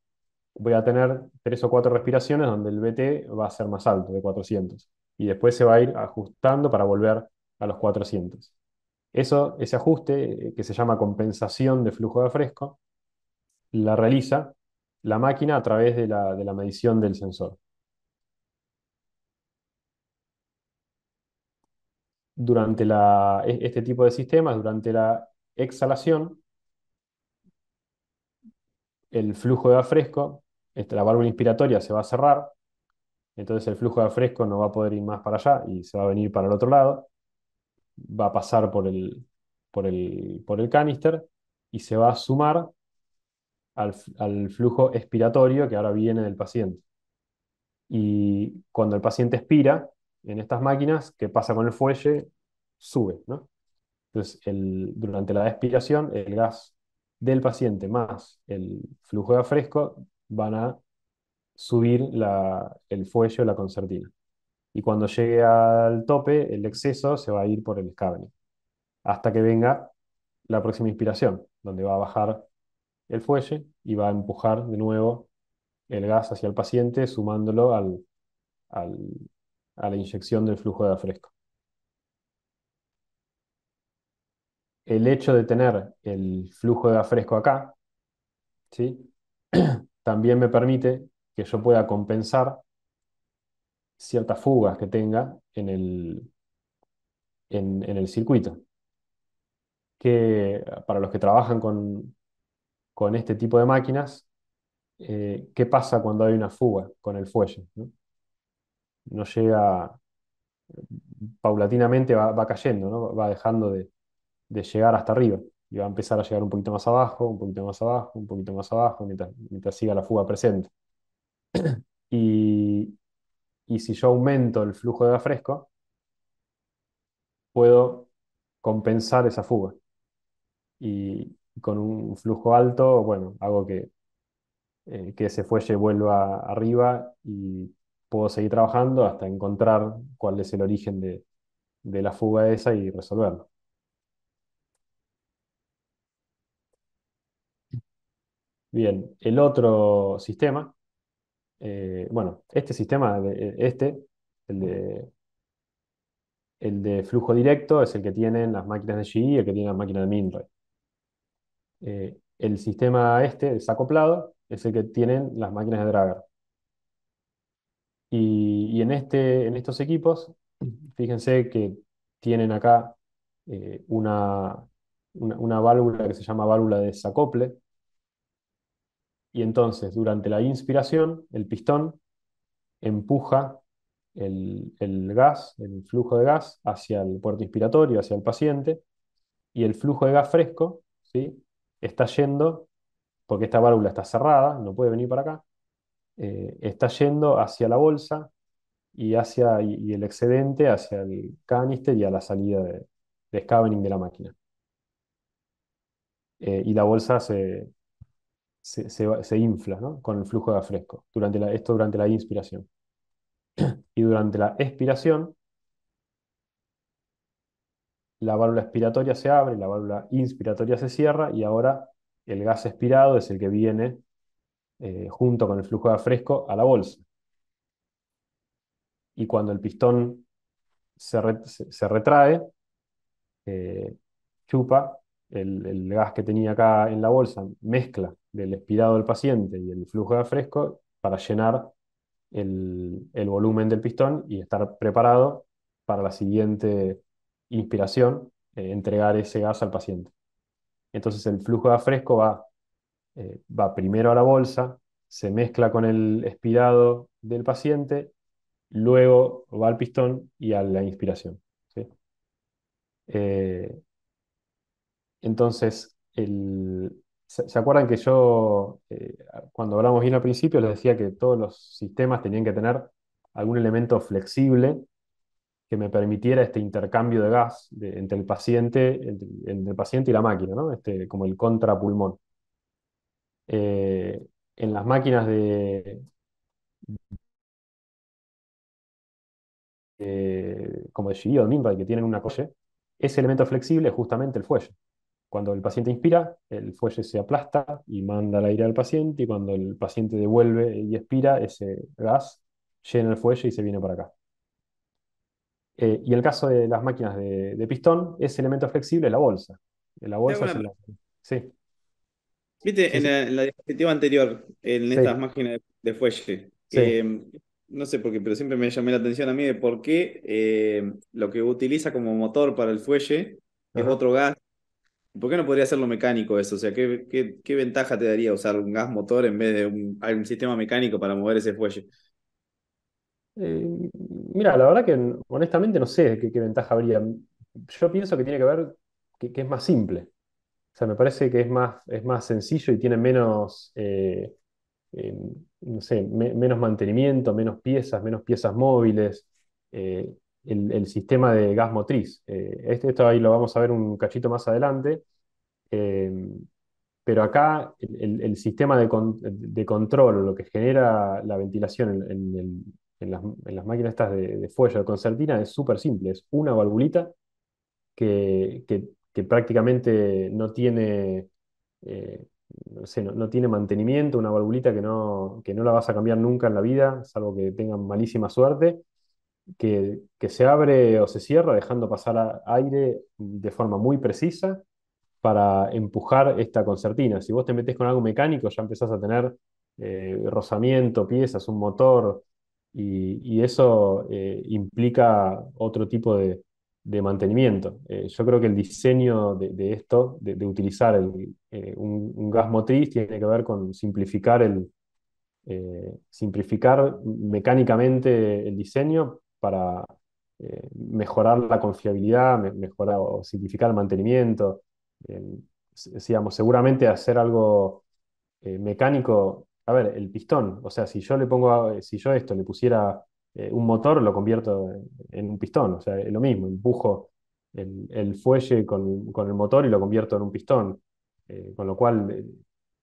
voy a tener 3 o 4 respiraciones donde el BT va a ser más alto, de 400. Y después se va a ir ajustando para volver a los 400. Eso, ese ajuste, eh, que se llama compensación de flujo de fresco, la realiza la máquina a través de la, medición del sensor. Durante e-, este tipo de sistemas, durante la exhalación, el flujo de afresco, este, la válvula inspiratoria se va a cerrar, entonces el flujo de fresco no va a poder ir más para allá y se va a venir para el otro lado va a pasar por el, por el, por el canister y se va a sumar al, flujo expiratorio que ahora viene del paciente. Y cuando el paciente expira en estas máquinas, ¿qué pasa con el fuelle? Sube, Entonces, el, durante la expiración, el gas del paciente más el flujo de fresco van a subir el fuelle o la concertina y cuando llegue al tope, el exceso se va a ir por el scavenging, hasta que venga la próxima inspiración, donde va a bajar el fuelle y va a empujar de nuevo el gas hacia el paciente, sumándolo a la inyección del flujo de aire fresco. El hecho de tener el flujo de aire fresco acá, ¿sí? también me permite que yo pueda compensar ciertas fugas que tenga en el, en, el circuito. Que para los que trabajan con, este tipo de máquinas, eh, ¿qué pasa cuando hay una fuga con el fuelle? ¿no? llega, paulatinamente va, cayendo, ¿no? va dejando de, llegar hasta arriba y va a empezar a llegar un poquito más abajo, un poquito más abajo, un poquito más abajo, mientras, mientras siga la fuga presente. Y y si yo aumento el flujo de agua fresco, puedo compensar esa fuga. Y con un flujo alto, bueno, hago que, eh, que ese fuelle vuelva arriba y puedo seguir trabajando hasta encontrar cuál es el origen de, de la fuga esa y resolverlo. Bien, el otro sistema eh, bueno, este sistema, e, este, el de, el de flujo directo, es el que tienen las máquinas de GE y el que tienen las máquinas de MinRay. Eh, el sistema este, desacoplado, es el que tienen las máquinas de Drager Y, en, este, en estos equipos, fíjense que tienen acá eh, una, una válvula que se llama válvula de desacople, y entonces, durante la inspiración, el pistón empuja el, gas, el flujo de gas, hacia el puerto inspiratorio, hacia el paciente, y el flujo de gas fresco ¿sí? está yendo, porque esta válvula está cerrada, no puede venir para acá, eh, está yendo hacia la bolsa y, hacia, y, el excedente hacia el canister y a la salida de, de de la máquina. Eh, y la bolsa se, se, infla con el flujo de fresco. Durante esto durante la inspiración. Y durante la expiración, la válvula expiratoria se abre, la válvula inspiratoria se cierra y ahora el gas expirado es el que viene eh, junto con el flujo de fresco a la bolsa. Y cuando el pistón se, retrae, eh, chupa el, gas que tenía acá en la bolsa, mezcla del espirado del paciente y el flujo de fresco para llenar el, volumen del pistón y estar preparado para la siguiente inspiración, eh, entregar ese gas al paciente. Entonces el flujo de fresco va, eh, va primero a la bolsa, se mezcla con el espirado del paciente, luego va al pistón y a la inspiración. ¿sí? Eh, entonces, ¿se, acuerdan que yo, eh, cuando hablamos bien al principio, les decía que todos los sistemas tenían que tener algún elemento flexible que me permitiera este intercambio de gas entre, el paciente, entre, el paciente y la máquina, este, como el contrapulmón. Eh, en las máquinas de, como de e o de que tienen una coche, ese elemento flexible es justamente el fuelle. Cuando el paciente inspira, el fuelle se aplasta y manda el aire al paciente, y cuando el paciente devuelve y expira, ese gas llena el fuelle y se viene para acá. Eh, y el caso de las máquinas de, pistón, ese elemento flexible es la bolsa. La bolsa es la... Sí. Viste, en, La, diapositiva anterior, en estas máquinas de, fuelle, eh, no sé por qué, pero siempre me llamé la atención a mí de por qué eh, lo que utiliza como motor para el fuelle es otro gas ¿Por qué no podría hacerlo mecánico eso? O sea, ¿qué, ventaja te daría usar un gas motor en vez de un, sistema mecánico para mover ese fuelle? Eh, mira, la verdad que honestamente no sé qué, ventaja habría. Yo pienso que tiene que ver que, es más simple. O sea, me parece que es más, es más sencillo y tiene menos, eh, em, menos mantenimiento, menos piezas, menos piezas móviles. Eh, el, sistema de gas motriz. Eh, este, esto ahí lo vamos a ver un cachito más adelante, eh, pero acá el, sistema de, de, control, lo que genera la ventilación en, las, máquinas estas de, de de concertina es súper simple, es una valvulita que, prácticamente no tiene... Eh, no, tiene mantenimiento, una valvulita que no, que no la vas a cambiar nunca en la vida, salvo que tengan malísima suerte, que, se abre o se cierra dejando pasar aire de forma muy precisa para empujar esta concertina. Si vos te metes con algo mecánico, ya empezás a tener eh, rozamiento, piezas, un motor, y, eso eh, implica otro tipo de, mantenimiento. Eh, yo creo que el diseño de, esto, de, utilizar un, gas motriz, tiene que ver con simplificar el, simplificar mecánicamente el diseño para eh, mejorar la confiabilidad, mejorar o simplificar el mantenimiento. Eh, seguramente hacer algo eh, mecánico. A ver, el pistón, o sea, si yo le pongo, si yo esto le pusiera un motor, lo convierto en, un pistón, o sea, es lo mismo, empujo el, fuelle con, el motor y lo convierto en un pistón. con lo cual,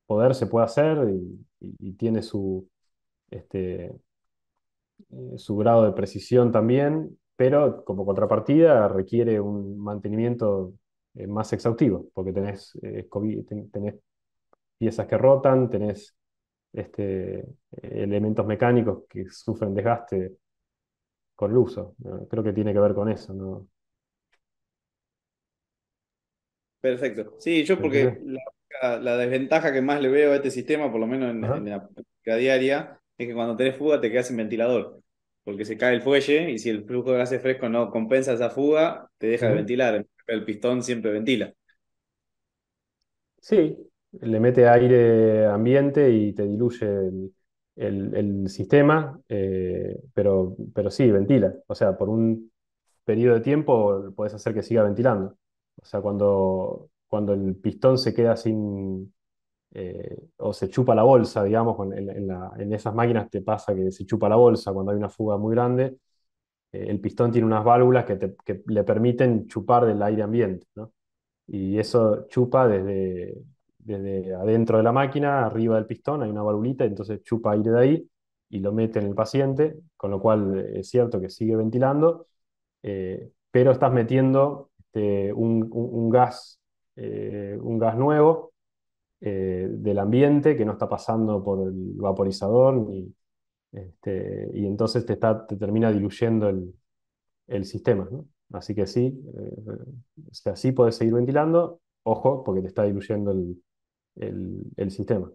poder se puede hacer y, y tiene su, este, eh, su grado de precisión también, pero como contrapartida requiere un mantenimiento eh, más exhaustivo, porque tenés, eh, tenés piezas que rotan, tenés este, elementos mecánicos que sufren desgaste con el uso. Creo que tiene que ver con eso, Perfecto. Sí, yo porque la, desventaja que más le veo a este sistema, por lo menos en, en la práctica diaria, es que cuando tenés fuga te quedas sin ventilador, porque se cae el fuelle y si el flujo de gases fresco no compensa esa fuga, te deja de ventilar. El pistón siempre ventila. Sí, le mete aire ambiente y te diluye el, sistema, eh, pero, pero sí, ventila. O sea, por un periodo de tiempo puedes hacer que siga ventilando. O sea, cuando, cuando el pistón se queda sin, eh, o se chupa la bolsa, digamos, en, en, esas máquinas te pasa que se chupa la bolsa cuando hay una fuga muy grande. Eh, el pistón tiene unas válvulas que, le permiten chupar del aire ambiente, ¿no? Y eso chupa desde, adentro de la máquina, arriba del pistón, hay una válvulita, entonces chupa aire de ahí y lo mete en el paciente, con lo cual eh, es cierto que sigue ventilando, pero estás metiendo este, un, gas, un gas nuevo eh, del ambiente que no está pasando por el vaporizador este, y entonces te, termina diluyendo el, sistema. Así que sí, eh, así puedes seguir ventilando, ojo, porque te está diluyendo el, sistema.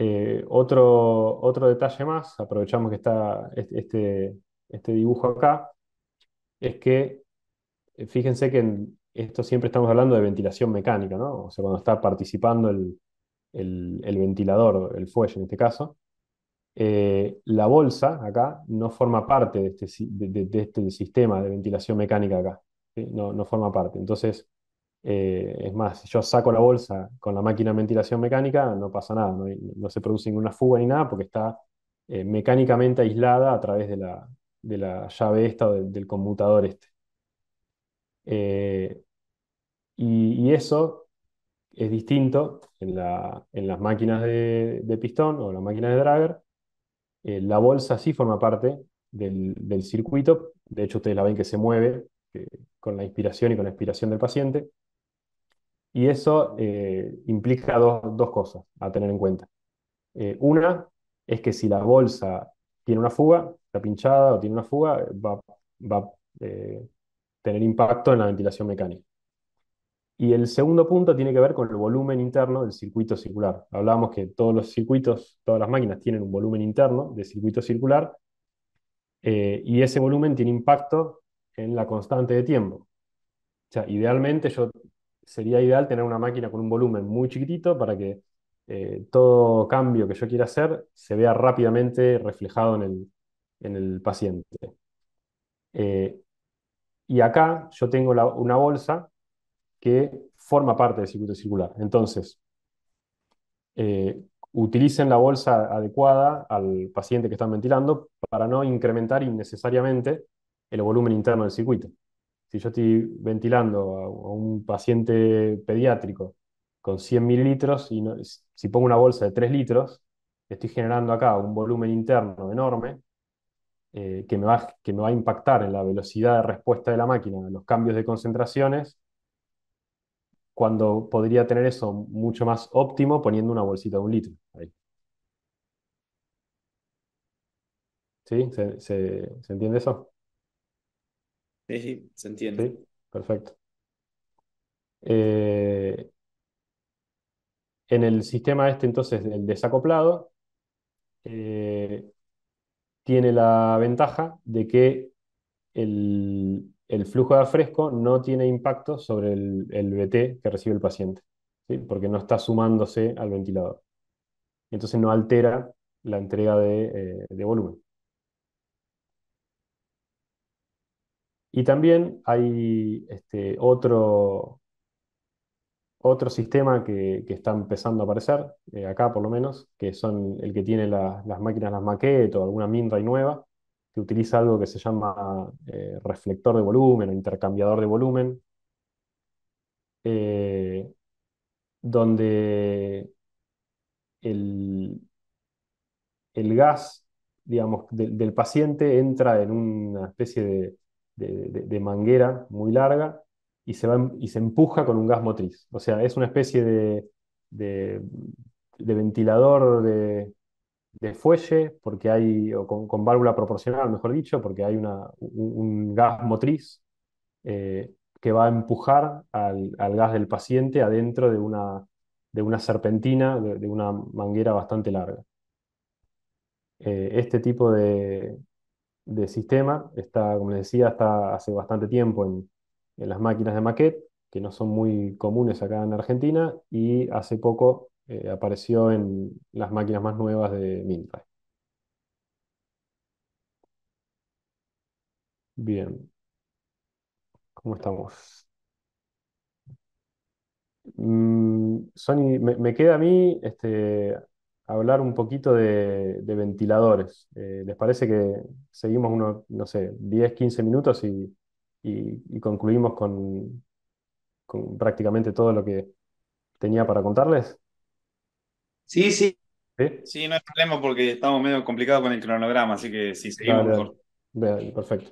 Eh, otro, otro detalle más, aprovechamos que está este, este, este dibujo acá, es que, eh, fíjense que en esto siempre estamos hablando de ventilación mecánica, ¿no? O sea, cuando está participando el, ventilador, el fuelle en este caso, eh, la bolsa acá no forma parte de este, este sistema de ventilación mecánica acá, no, forma parte. Entonces, eh, es más, si yo saco la bolsa con la máquina de ventilación mecánica, no pasa nada, no, se produce ninguna fuga ni nada porque está mecánicamente aislada a través de la, de la llave esta del, del conmutador este. Eh, y, eso es distinto en, las máquinas de, pistón o las máquinas de dragger. Eh, la bolsa sí forma parte del, circuito, de hecho ustedes la ven que se mueve con la inspiración y con la expiración del paciente. Y eso eh, implica dos, cosas a tener en cuenta. una es que si la bolsa tiene una fuga, está pinchada o tiene una fuga, va, va a eh, tener impacto en la ventilación mecánica. Y el segundo punto tiene que ver con el volumen interno del circuito circular. Hablábamos que todos los circuitos, todas las máquinas tienen un volumen interno de circuito circular eh, y ese volumen tiene impacto en la constante de tiempo. O sea, idealmente yo sería ideal tener una máquina con un volumen muy chiquitito para que eh, todo cambio que yo quiera hacer se vea rápidamente reflejado en el, en el paciente. Eh, y acá yo tengo una bolsa que forma parte del circuito circular. Entonces, eh, utilicen la bolsa adecuada al paciente que están ventilando para no incrementar innecesariamente el volumen interno del circuito. Si yo estoy ventilando a un paciente pediátrico con 100 mililitros y si pongo una bolsa de 3 litros, estoy generando acá un volumen interno enorme eh, que, me va, a impactar en la velocidad de respuesta de la máquina En los cambios de concentraciones, cuando podría tener eso mucho más óptimo poniendo una bolsita de un litro. ¿Sí? ¿Se, entiende eso? Sí, sí, se entiende. perfecto. Eh, en el sistema este, entonces, el desacoplado, eh, tiene la ventaja de que el, flujo de fresco no tiene impacto sobre el, el BT que recibe el paciente, porque no está sumándose al ventilador. Entonces no altera la entrega de, eh, de volumen. Y también hay este, otro, otro sistema que, está empezando a aparecer, eh, acá por lo menos, que son el que tiene las máquinas, las maquetas o alguna Minray nueva, que utiliza algo que se llama eh, reflector de volumen o intercambiador de volumen, eh, donde el, gas, digamos, del paciente entra en una especie de, de manguera muy larga y se, y se empuja con un gas motriz. O sea, es una especie de, ventilador de, de, fuelle, porque hay, o con, válvula proporcional, mejor dicho, porque hay una, un, gas motriz eh, que va a empujar al, gas del paciente adentro de una, de una serpentina, de, una manguera bastante larga. Eh, este tipo de, sistema está, como les decía, está hace bastante tiempo en, en las máquinas de maquette, que no son muy comunes acá en Argentina, y hace poco eh, apareció en las máquinas más nuevas de Minray. Bien, ¿cómo estamos? Mm, Sony, me, queda a mí este, hablar un poquito de, ventiladores. Eh, ¿les parece que seguimos unos, no sé, 10, 15 minutos y y, concluimos con, con, prácticamente todo lo que tenía para contarles. Sí, sí. Sí, no hay problema porque estamos medio complicados con el cronograma, así que sí, seguimos. perfecto.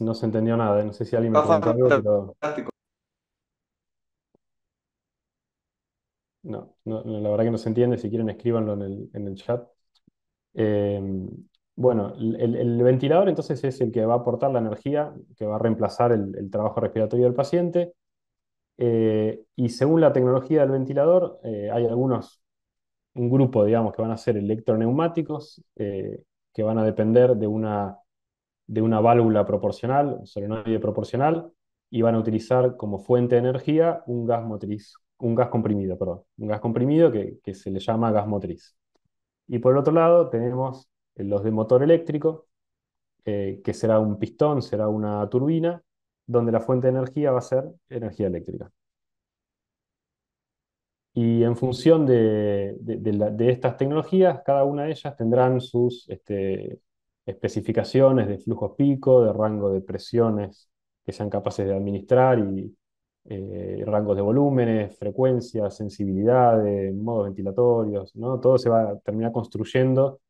No se entendió nada, ¿eh? no sé si alguien me preguntó algo, pero... no, la verdad que no se entiende, si quieren escríbanlo en el, chat. Em, bueno, el, ventilador entonces es el que va a aportar la energía, que va a reemplazar el, trabajo respiratorio del paciente. Eh, y según la tecnología del ventilador, eh, hay algunos, un grupo, digamos, que van a ser electroneumáticos, eh, que van a depender de una, de una válvula proporcional, un solenoide proporcional, y van a utilizar como fuente de energía un gas motriz un gas comprimido, perdón, un gas comprimido que, se le llama gas motriz. Y por el otro lado tenemos los de motor eléctrico, eh, que será un pistón, será una turbina, donde la fuente de energía va a ser energía eléctrica. Y en función de, estas tecnologías, cada una de ellas tendrán sus este, especificaciones de flujo pico, de rango de presiones que sean capaces de administrar y, eh, rangos de volúmenes, frecuencias, sensibilidades, modos ventilatorios, ¿no? Todo se va a terminar construyendo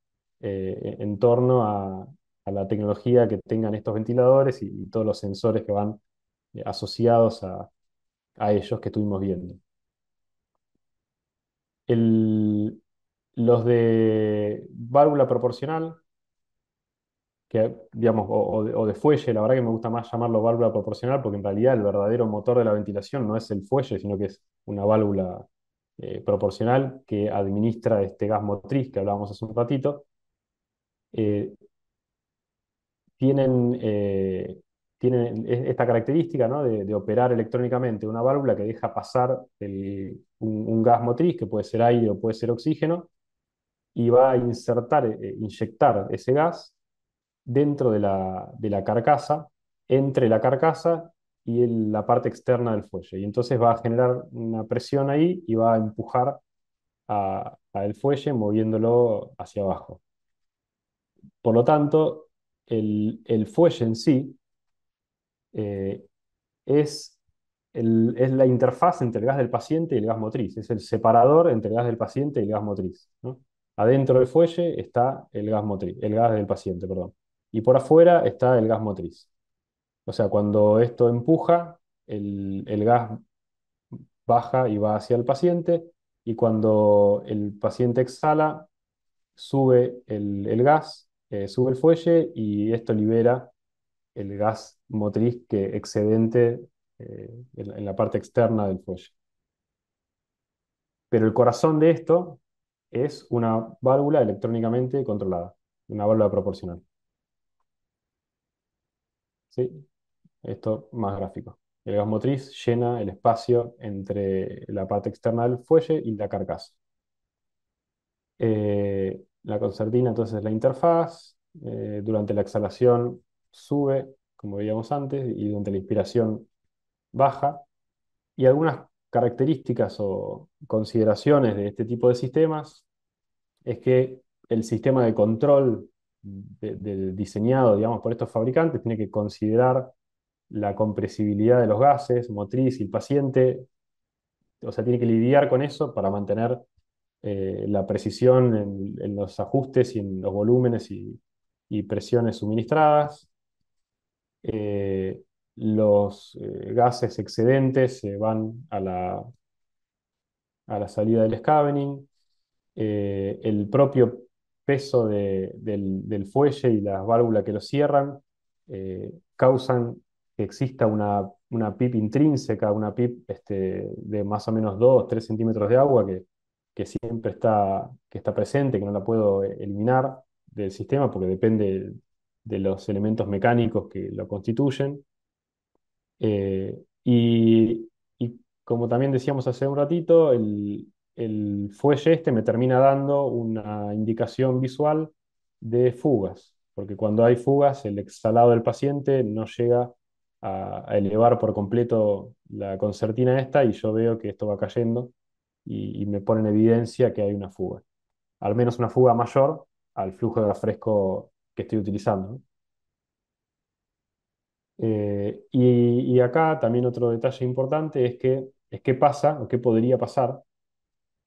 eh, en torno a, la tecnología que tengan estos ventiladores y, todos los sensores que van eh, asociados a, ellos que estuvimos viendo. los de válvula proporcional, digamos, o, de, fuelle, la verdad que me gusta más llamarlo válvula proporcional, porque en realidad el verdadero motor de la ventilación no es el fuelle, sino que es una válvula eh, proporcional que administra este gas motriz que hablábamos hace un ratito. Eh, tienen, eh, tienen, esta característica de, operar electrónicamente una válvula que deja pasar un, gas motriz, que puede ser aire o puede ser oxígeno, y va a insertar, inyectar ese gas dentro de la, carcasa, entre la carcasa y la parte externa del fuelle. Y entonces va a generar una presión ahí y va a empujar al fuelle moviéndolo hacia abajo. Por lo tanto, el, el fuelle en sí eh, es, es, la interfaz entre el gas del paciente y el gas motriz, es el separador entre el gas del paciente y el gas motriz. Adentro del fuelle está el gas motriz, el gas del paciente, perdón y por afuera está el gas motriz. O sea, cuando esto empuja, el, gas baja y va hacia el paciente y cuando el paciente exhala, sube el, gas, eh, sube el fuelle y esto libera el gas motriz que excedente eh, en, en, la parte externa del fuelle. Pero el corazón de esto es una válvula electrónicamente controlada, una válvula proporcional. ¿sí? Esto más gráfico. El gas motriz llena el espacio entre la parte externa del fuelle y la carcasa. Eh, la concertina entonces es la interfaz. Eh, durante la exhalación sube, como veíamos antes, y durante la inspiración baja. Y algunas características o consideraciones de este tipo de sistemas es que el sistema de control diseñado, digamos, por estos fabricantes, tiene que considerar la compresibilidad de los gases, motriz y el paciente, o sea, tiene que lidiar con eso para mantener eh, la precisión en, los ajustes y en los volúmenes y, presiones suministradas. Eh, los eh, gases excedentes se van a la, a la salida del scavening. el propio peso del, fuelle y las válvulas que lo cierran eh, causan que exista una, una PIP intrínseca, una PIP este, de más o menos 2, 3 centímetros de agua que, siempre está, que está presente, que no la puedo eh, eliminar del sistema porque depende de los elementos mecánicos que lo constituyen. Eh, y, como también decíamos hace un ratito, el, el fuelle este me termina dando una indicación visual de fugas, porque cuando hay fugas, el exhalado del paciente no llega a, elevar por completo la concertina esta y yo veo que esto va cayendo y, me pone en evidencia que hay una fuga, al menos una fuga mayor al flujo de refresco que estoy utilizando. Eh, y, y, acá también otro detalle importante es que es qué pasa o qué podría pasar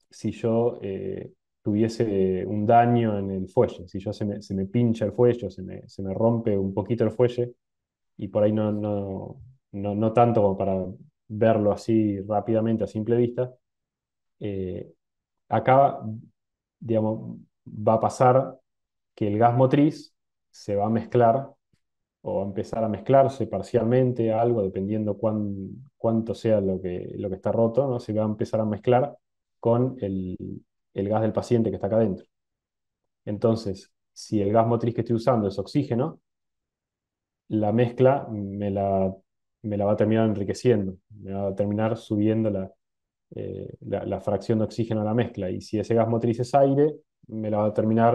si yo eh, tuviese un daño en el fuelle, si yo se me, pincha el fuelle, se me, se me, rompe un poquito el fuelle, y por ahí no, no, tanto como para verlo así rápidamente a simple vista, eh, acá, digamos, va a pasar que el gas motriz se va a mezclar o va a empezar a mezclarse parcialmente algo, dependiendo cuánto sea lo que, lo que está roto, ¿no? se va a empezar a mezclar con el, gas del paciente que está acá adentro. Entonces, si el gas motriz que estoy usando es oxígeno, la mezcla me la, va a terminar enriqueciendo, me va a terminar subiendo eh, la, la, fracción de oxígeno a la mezcla. Y si ese gas motriz es aire, me la va a terminar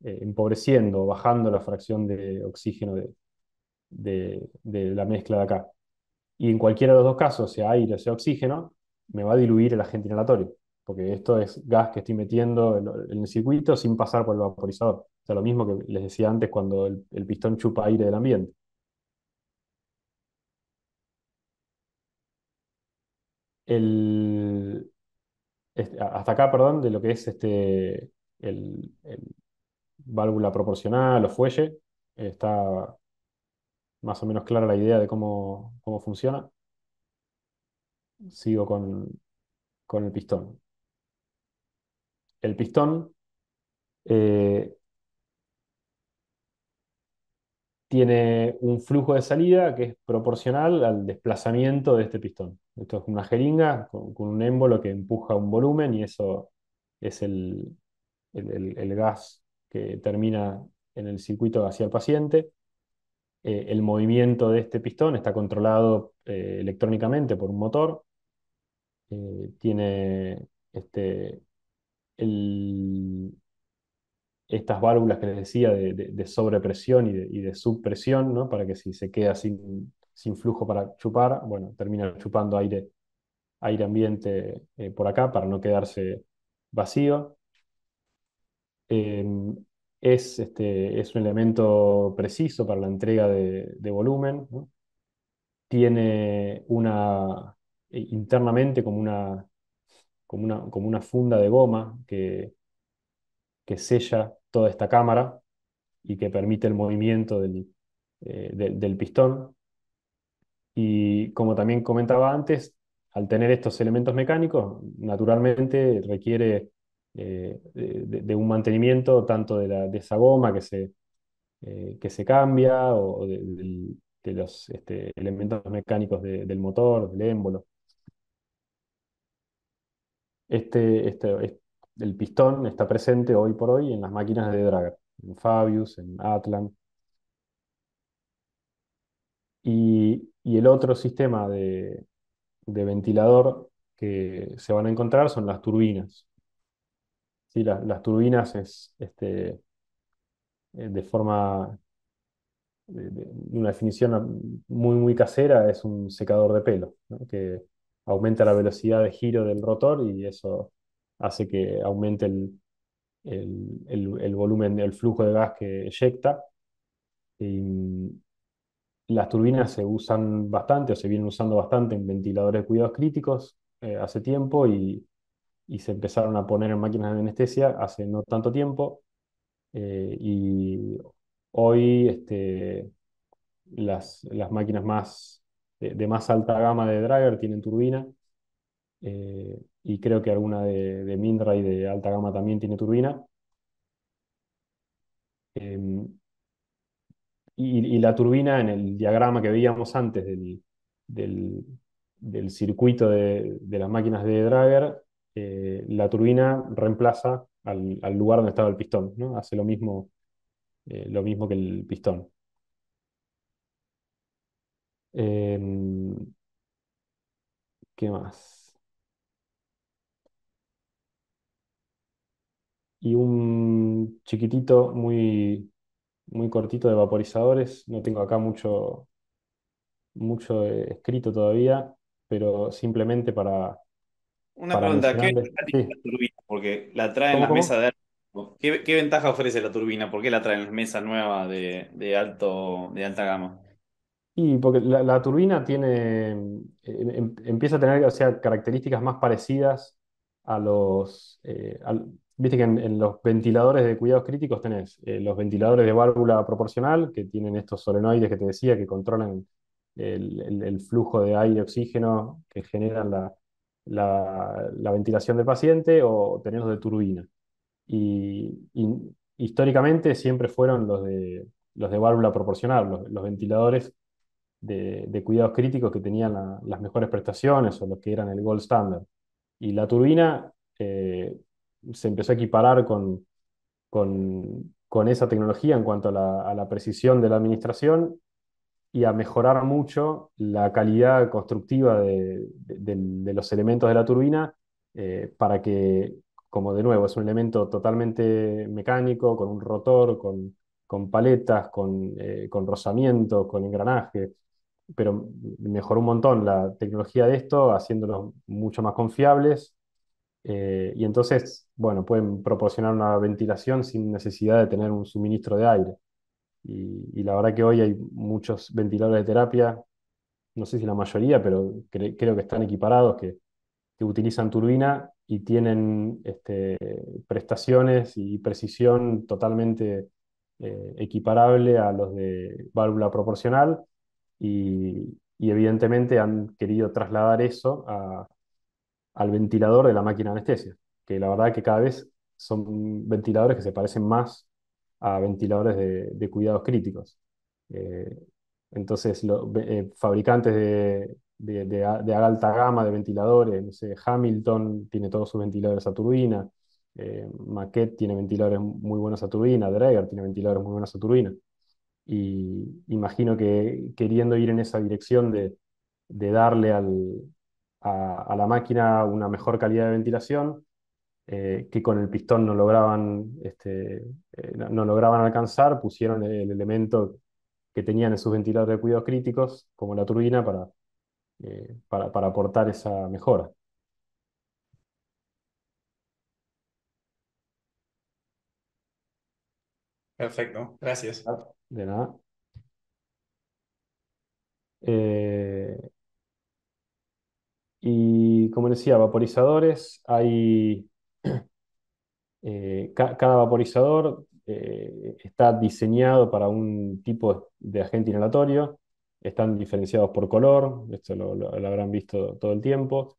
empobreciendo eh, empobreciendo, bajando la fracción de oxígeno de, de, la mezcla de acá. Y en cualquiera de los dos casos, sea aire o sea oxígeno, me va a diluir el agente inhalatorio porque esto es gas que estoy metiendo en, el circuito sin pasar por el vaporizador. O sea, lo mismo que les decía antes cuando el, pistón chupa aire del ambiente. Este, hasta acá, perdón, de lo que es este, válvula proporcional o fuelle, está más o menos clara la idea de cómo, cómo funciona. Sigo con el pistón el pistón eh, tiene un flujo de salida que es proporcional al desplazamiento de este pistón. Esto es una jeringa con, un émbolo que empuja un volumen y eso es el, gas que termina en el circuito hacia el paciente. Eh, el movimiento de este pistón está controlado eh, electrónicamente por un motor. tiene este, estas válvulas que les decía de, sobrepresión y de, y subpresión, ¿no? para que si se queda sin, sin, flujo para chupar, bueno, termina chupando aire, aire ambiente eh, por acá para no quedarse vacío. Em, es, este, es, un elemento preciso para la entrega de, volumen. Tiene una, eh, internamente como una como una, funda de goma que, que sella toda esta cámara y que permite el movimiento del, eh, pistón. Y como también comentaba antes, al tener estos elementos mecánicos, naturalmente requiere eh, de, un mantenimiento tanto de, la, de esa goma que se, eh, que se cambia o de, los este, elementos mecánicos del motor, del émbolo. Este, este, el pistón está presente hoy por hoy en las máquinas de drag, en Fabius, en Atlan. Y, el otro sistema de, ventilador que se van a encontrar son las turbinas. Sí, las turbinas es este, eh, de forma, una definición muy, muy casera, es un secador de pelo, ¿no? que aumenta la velocidad de giro del rotor y eso hace que aumente el, volumen, el flujo de gas que eyecta. las turbinas se usan bastante o se vienen usando bastante en ventiladores de cuidados críticos eh, hace tiempo y, se empezaron a poner en máquinas de anestesia hace no tanto tiempo. Eh, y hoy este, las, las máquinas más de, más alta gama de Driver tienen turbina. Eh, y creo que alguna de, Mindray de alta gama también tiene turbina. Em, y, la turbina en el diagrama que veíamos antes del, del, circuito de, las máquinas de Driver, eh, la turbina reemplaza al, lugar donde estaba el pistón, ¿no? hace lo mismo, eh, lo mismo que el pistón. Em, ¿qué más? Y un chiquitito muy, muy cortito de vaporizadores. No tengo acá mucho, mucho eh, escrito todavía, pero simplemente para, Una pregunta, ¿qué ventaja tiene la turbina? Porque la traen las mesas de ¿Qué, ventaja ofrece la turbina? ¿Por qué la traen las mesas nuevas de alto, de alta gama? Y porque la, turbina tiene, em, em, empieza a tener características más parecidas a los... Eh, viste que en, los ventiladores de cuidados críticos tenés eh, los ventiladores de válvula proporcional, que tienen estos solenoides que te decía, que controlan el, flujo de aire, y oxígeno, que generan la, ventilación del paciente, o tenés los de turbina. Y, históricamente siempre fueron los de, los de válvula proporcional, los ventiladores de, cuidados críticos que tenían las mejores prestaciones o los que eran el gold standard. Y la turbina eh, se empezó a equiparar con, con, con esa tecnología en cuanto a la, precisión de la administración y a mejorar mucho la calidad constructiva de, de, los elementos de la turbina eh, para que, como de nuevo, es un elemento totalmente mecánico, con un rotor, con, con paletas, con, eh, con rozamiento, con engranajes pero mejoró un montón la tecnología de esto, haciéndolos mucho más confiables. Eh, y entonces, bueno, pueden proporcionar una ventilación sin necesidad de tener un suministro de aire. Y, la verdad que hoy hay muchos ventiladores de terapia, no sé si la mayoría, pero creo que están equiparados, que, utilizan turbina y tienen este, prestaciones y precisión totalmente eh, equiparable a los de válvula proporcional y, evidentemente han querido trasladar eso al ventilador de la máquina de anestesia, que la verdad que cada vez son ventiladores que se parecen más a ventiladores de, cuidados críticos. Eh, entonces, los eh, fabricantes de, alta gama de ventiladores, Hamilton tiene todos sus ventiladores a turbina, eh, Maquette tiene ventiladores muy buenos a turbina, Dreger tiene ventiladores muy buenos a turbina y imagino que queriendo ir en esa dirección de, darle a, la máquina una mejor calidad de ventilación, eh, que con el pistón no lograban, este, eh, no, lograban alcanzar, pusieron el, elemento que tenían en sus ventiladores de cuidados críticos, como la turbina, para eh, aportar esa mejora. Perfecto, gracias. Ah, de nada. Eh, y como decía, vaporizadores, hay eh, cada vaporizador eh, está diseñado para un tipo de agente inhalatorio, están diferenciados por color, esto lo, lo habrán visto todo el tiempo.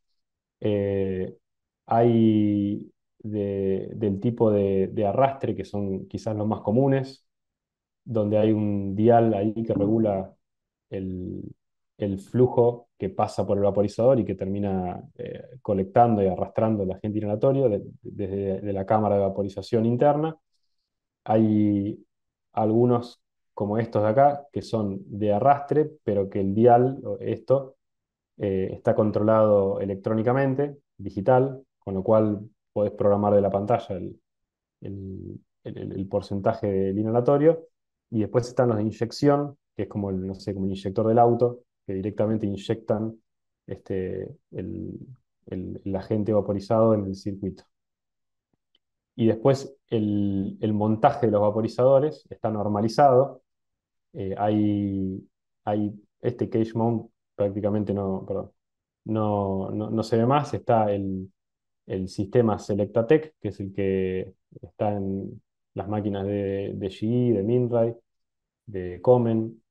hay del tipo de, arrastre, que son quizás los más comunes, donde hay un dial ahí que regula el, flujo que pasa por el vaporizador y que termina eh, colectando y arrastrando el agente inhalatorio desde la cámara de vaporización interna. Hay algunos como estos de acá, que son de arrastre, pero que el dial, esto, eh, está controlado electrónicamente, digital, con lo cual podés programar de la pantalla el, porcentaje del inhalatorio. Y después están los de inyección, que es como el, no sé, como inyector del auto, que directamente inyectan este, el, agente vaporizado en el circuito. Y después el, montaje de los vaporizadores está normalizado. Eh, hay, este cage mount prácticamente no, perdón, no, no, se ve más. Está el, el sistema Selectatec, que es el que está en las máquinas de, de GE, de Minray, de Comen,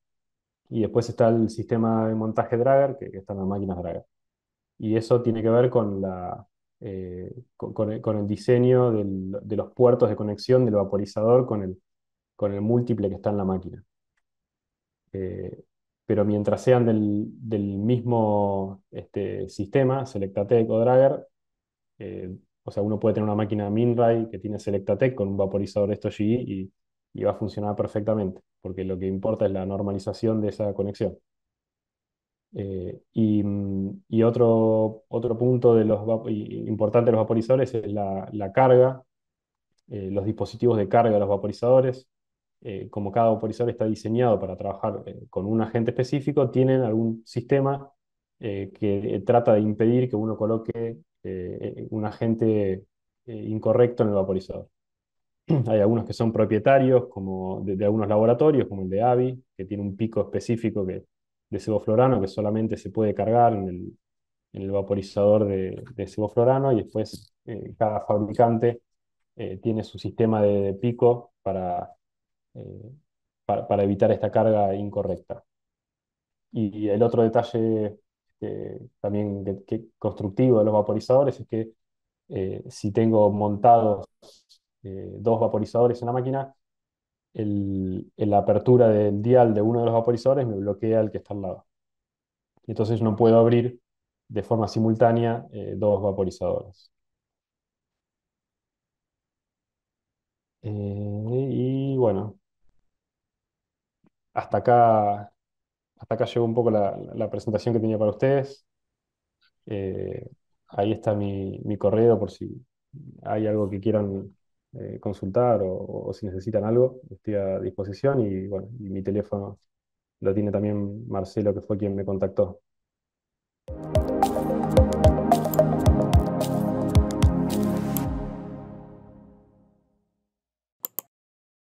y después está el sistema de montaje Drager, que, está en las máquinas Drager. Y eso tiene que ver con, eh, el, diseño de los puertos de conexión del vaporizador con el, múltiple que está en la máquina. Eh, pero mientras sean del, mismo este, sistema, Selectatec o Drager... Eh, o sea, uno puede tener una máquina Minray que tiene Selectatec con un vaporizador de y, va a funcionar perfectamente, porque lo que importa es la normalización de esa conexión. Eh, y, otro, otro punto de los importante de los vaporizadores es la, carga, eh, los dispositivos de carga de los vaporizadores. como cada vaporizador está diseñado para trabajar con un agente específico, tienen algún sistema que trata de impedir que uno coloque eh, un agente eh, incorrecto en el vaporizador. Hay algunos que son propietarios, como de, algunos laboratorios, como el de AVI, que tiene un pico específico que, de ceboflorano que solamente se puede cargar en el, vaporizador de, ceboflorano y después eh, cada fabricante tiene su sistema de, pico para, para, evitar esta carga incorrecta. y el otro detalle también que, constructivo de los vaporizadores es que eh, si tengo montados eh, dos vaporizadores en la máquina, la apertura del dial de uno de los vaporizadores me bloquea el que está al lado. Entonces no puedo abrir de forma simultánea eh, dos vaporizadores. y bueno, hasta acá hasta acá llegó un poco la, presentación que tenía para ustedes. Eh, ahí está mi, correo por si hay algo que quieran eh, consultar o, si necesitan algo, estoy a disposición y mi teléfono lo tiene también Marcelo, que fue quien me contactó.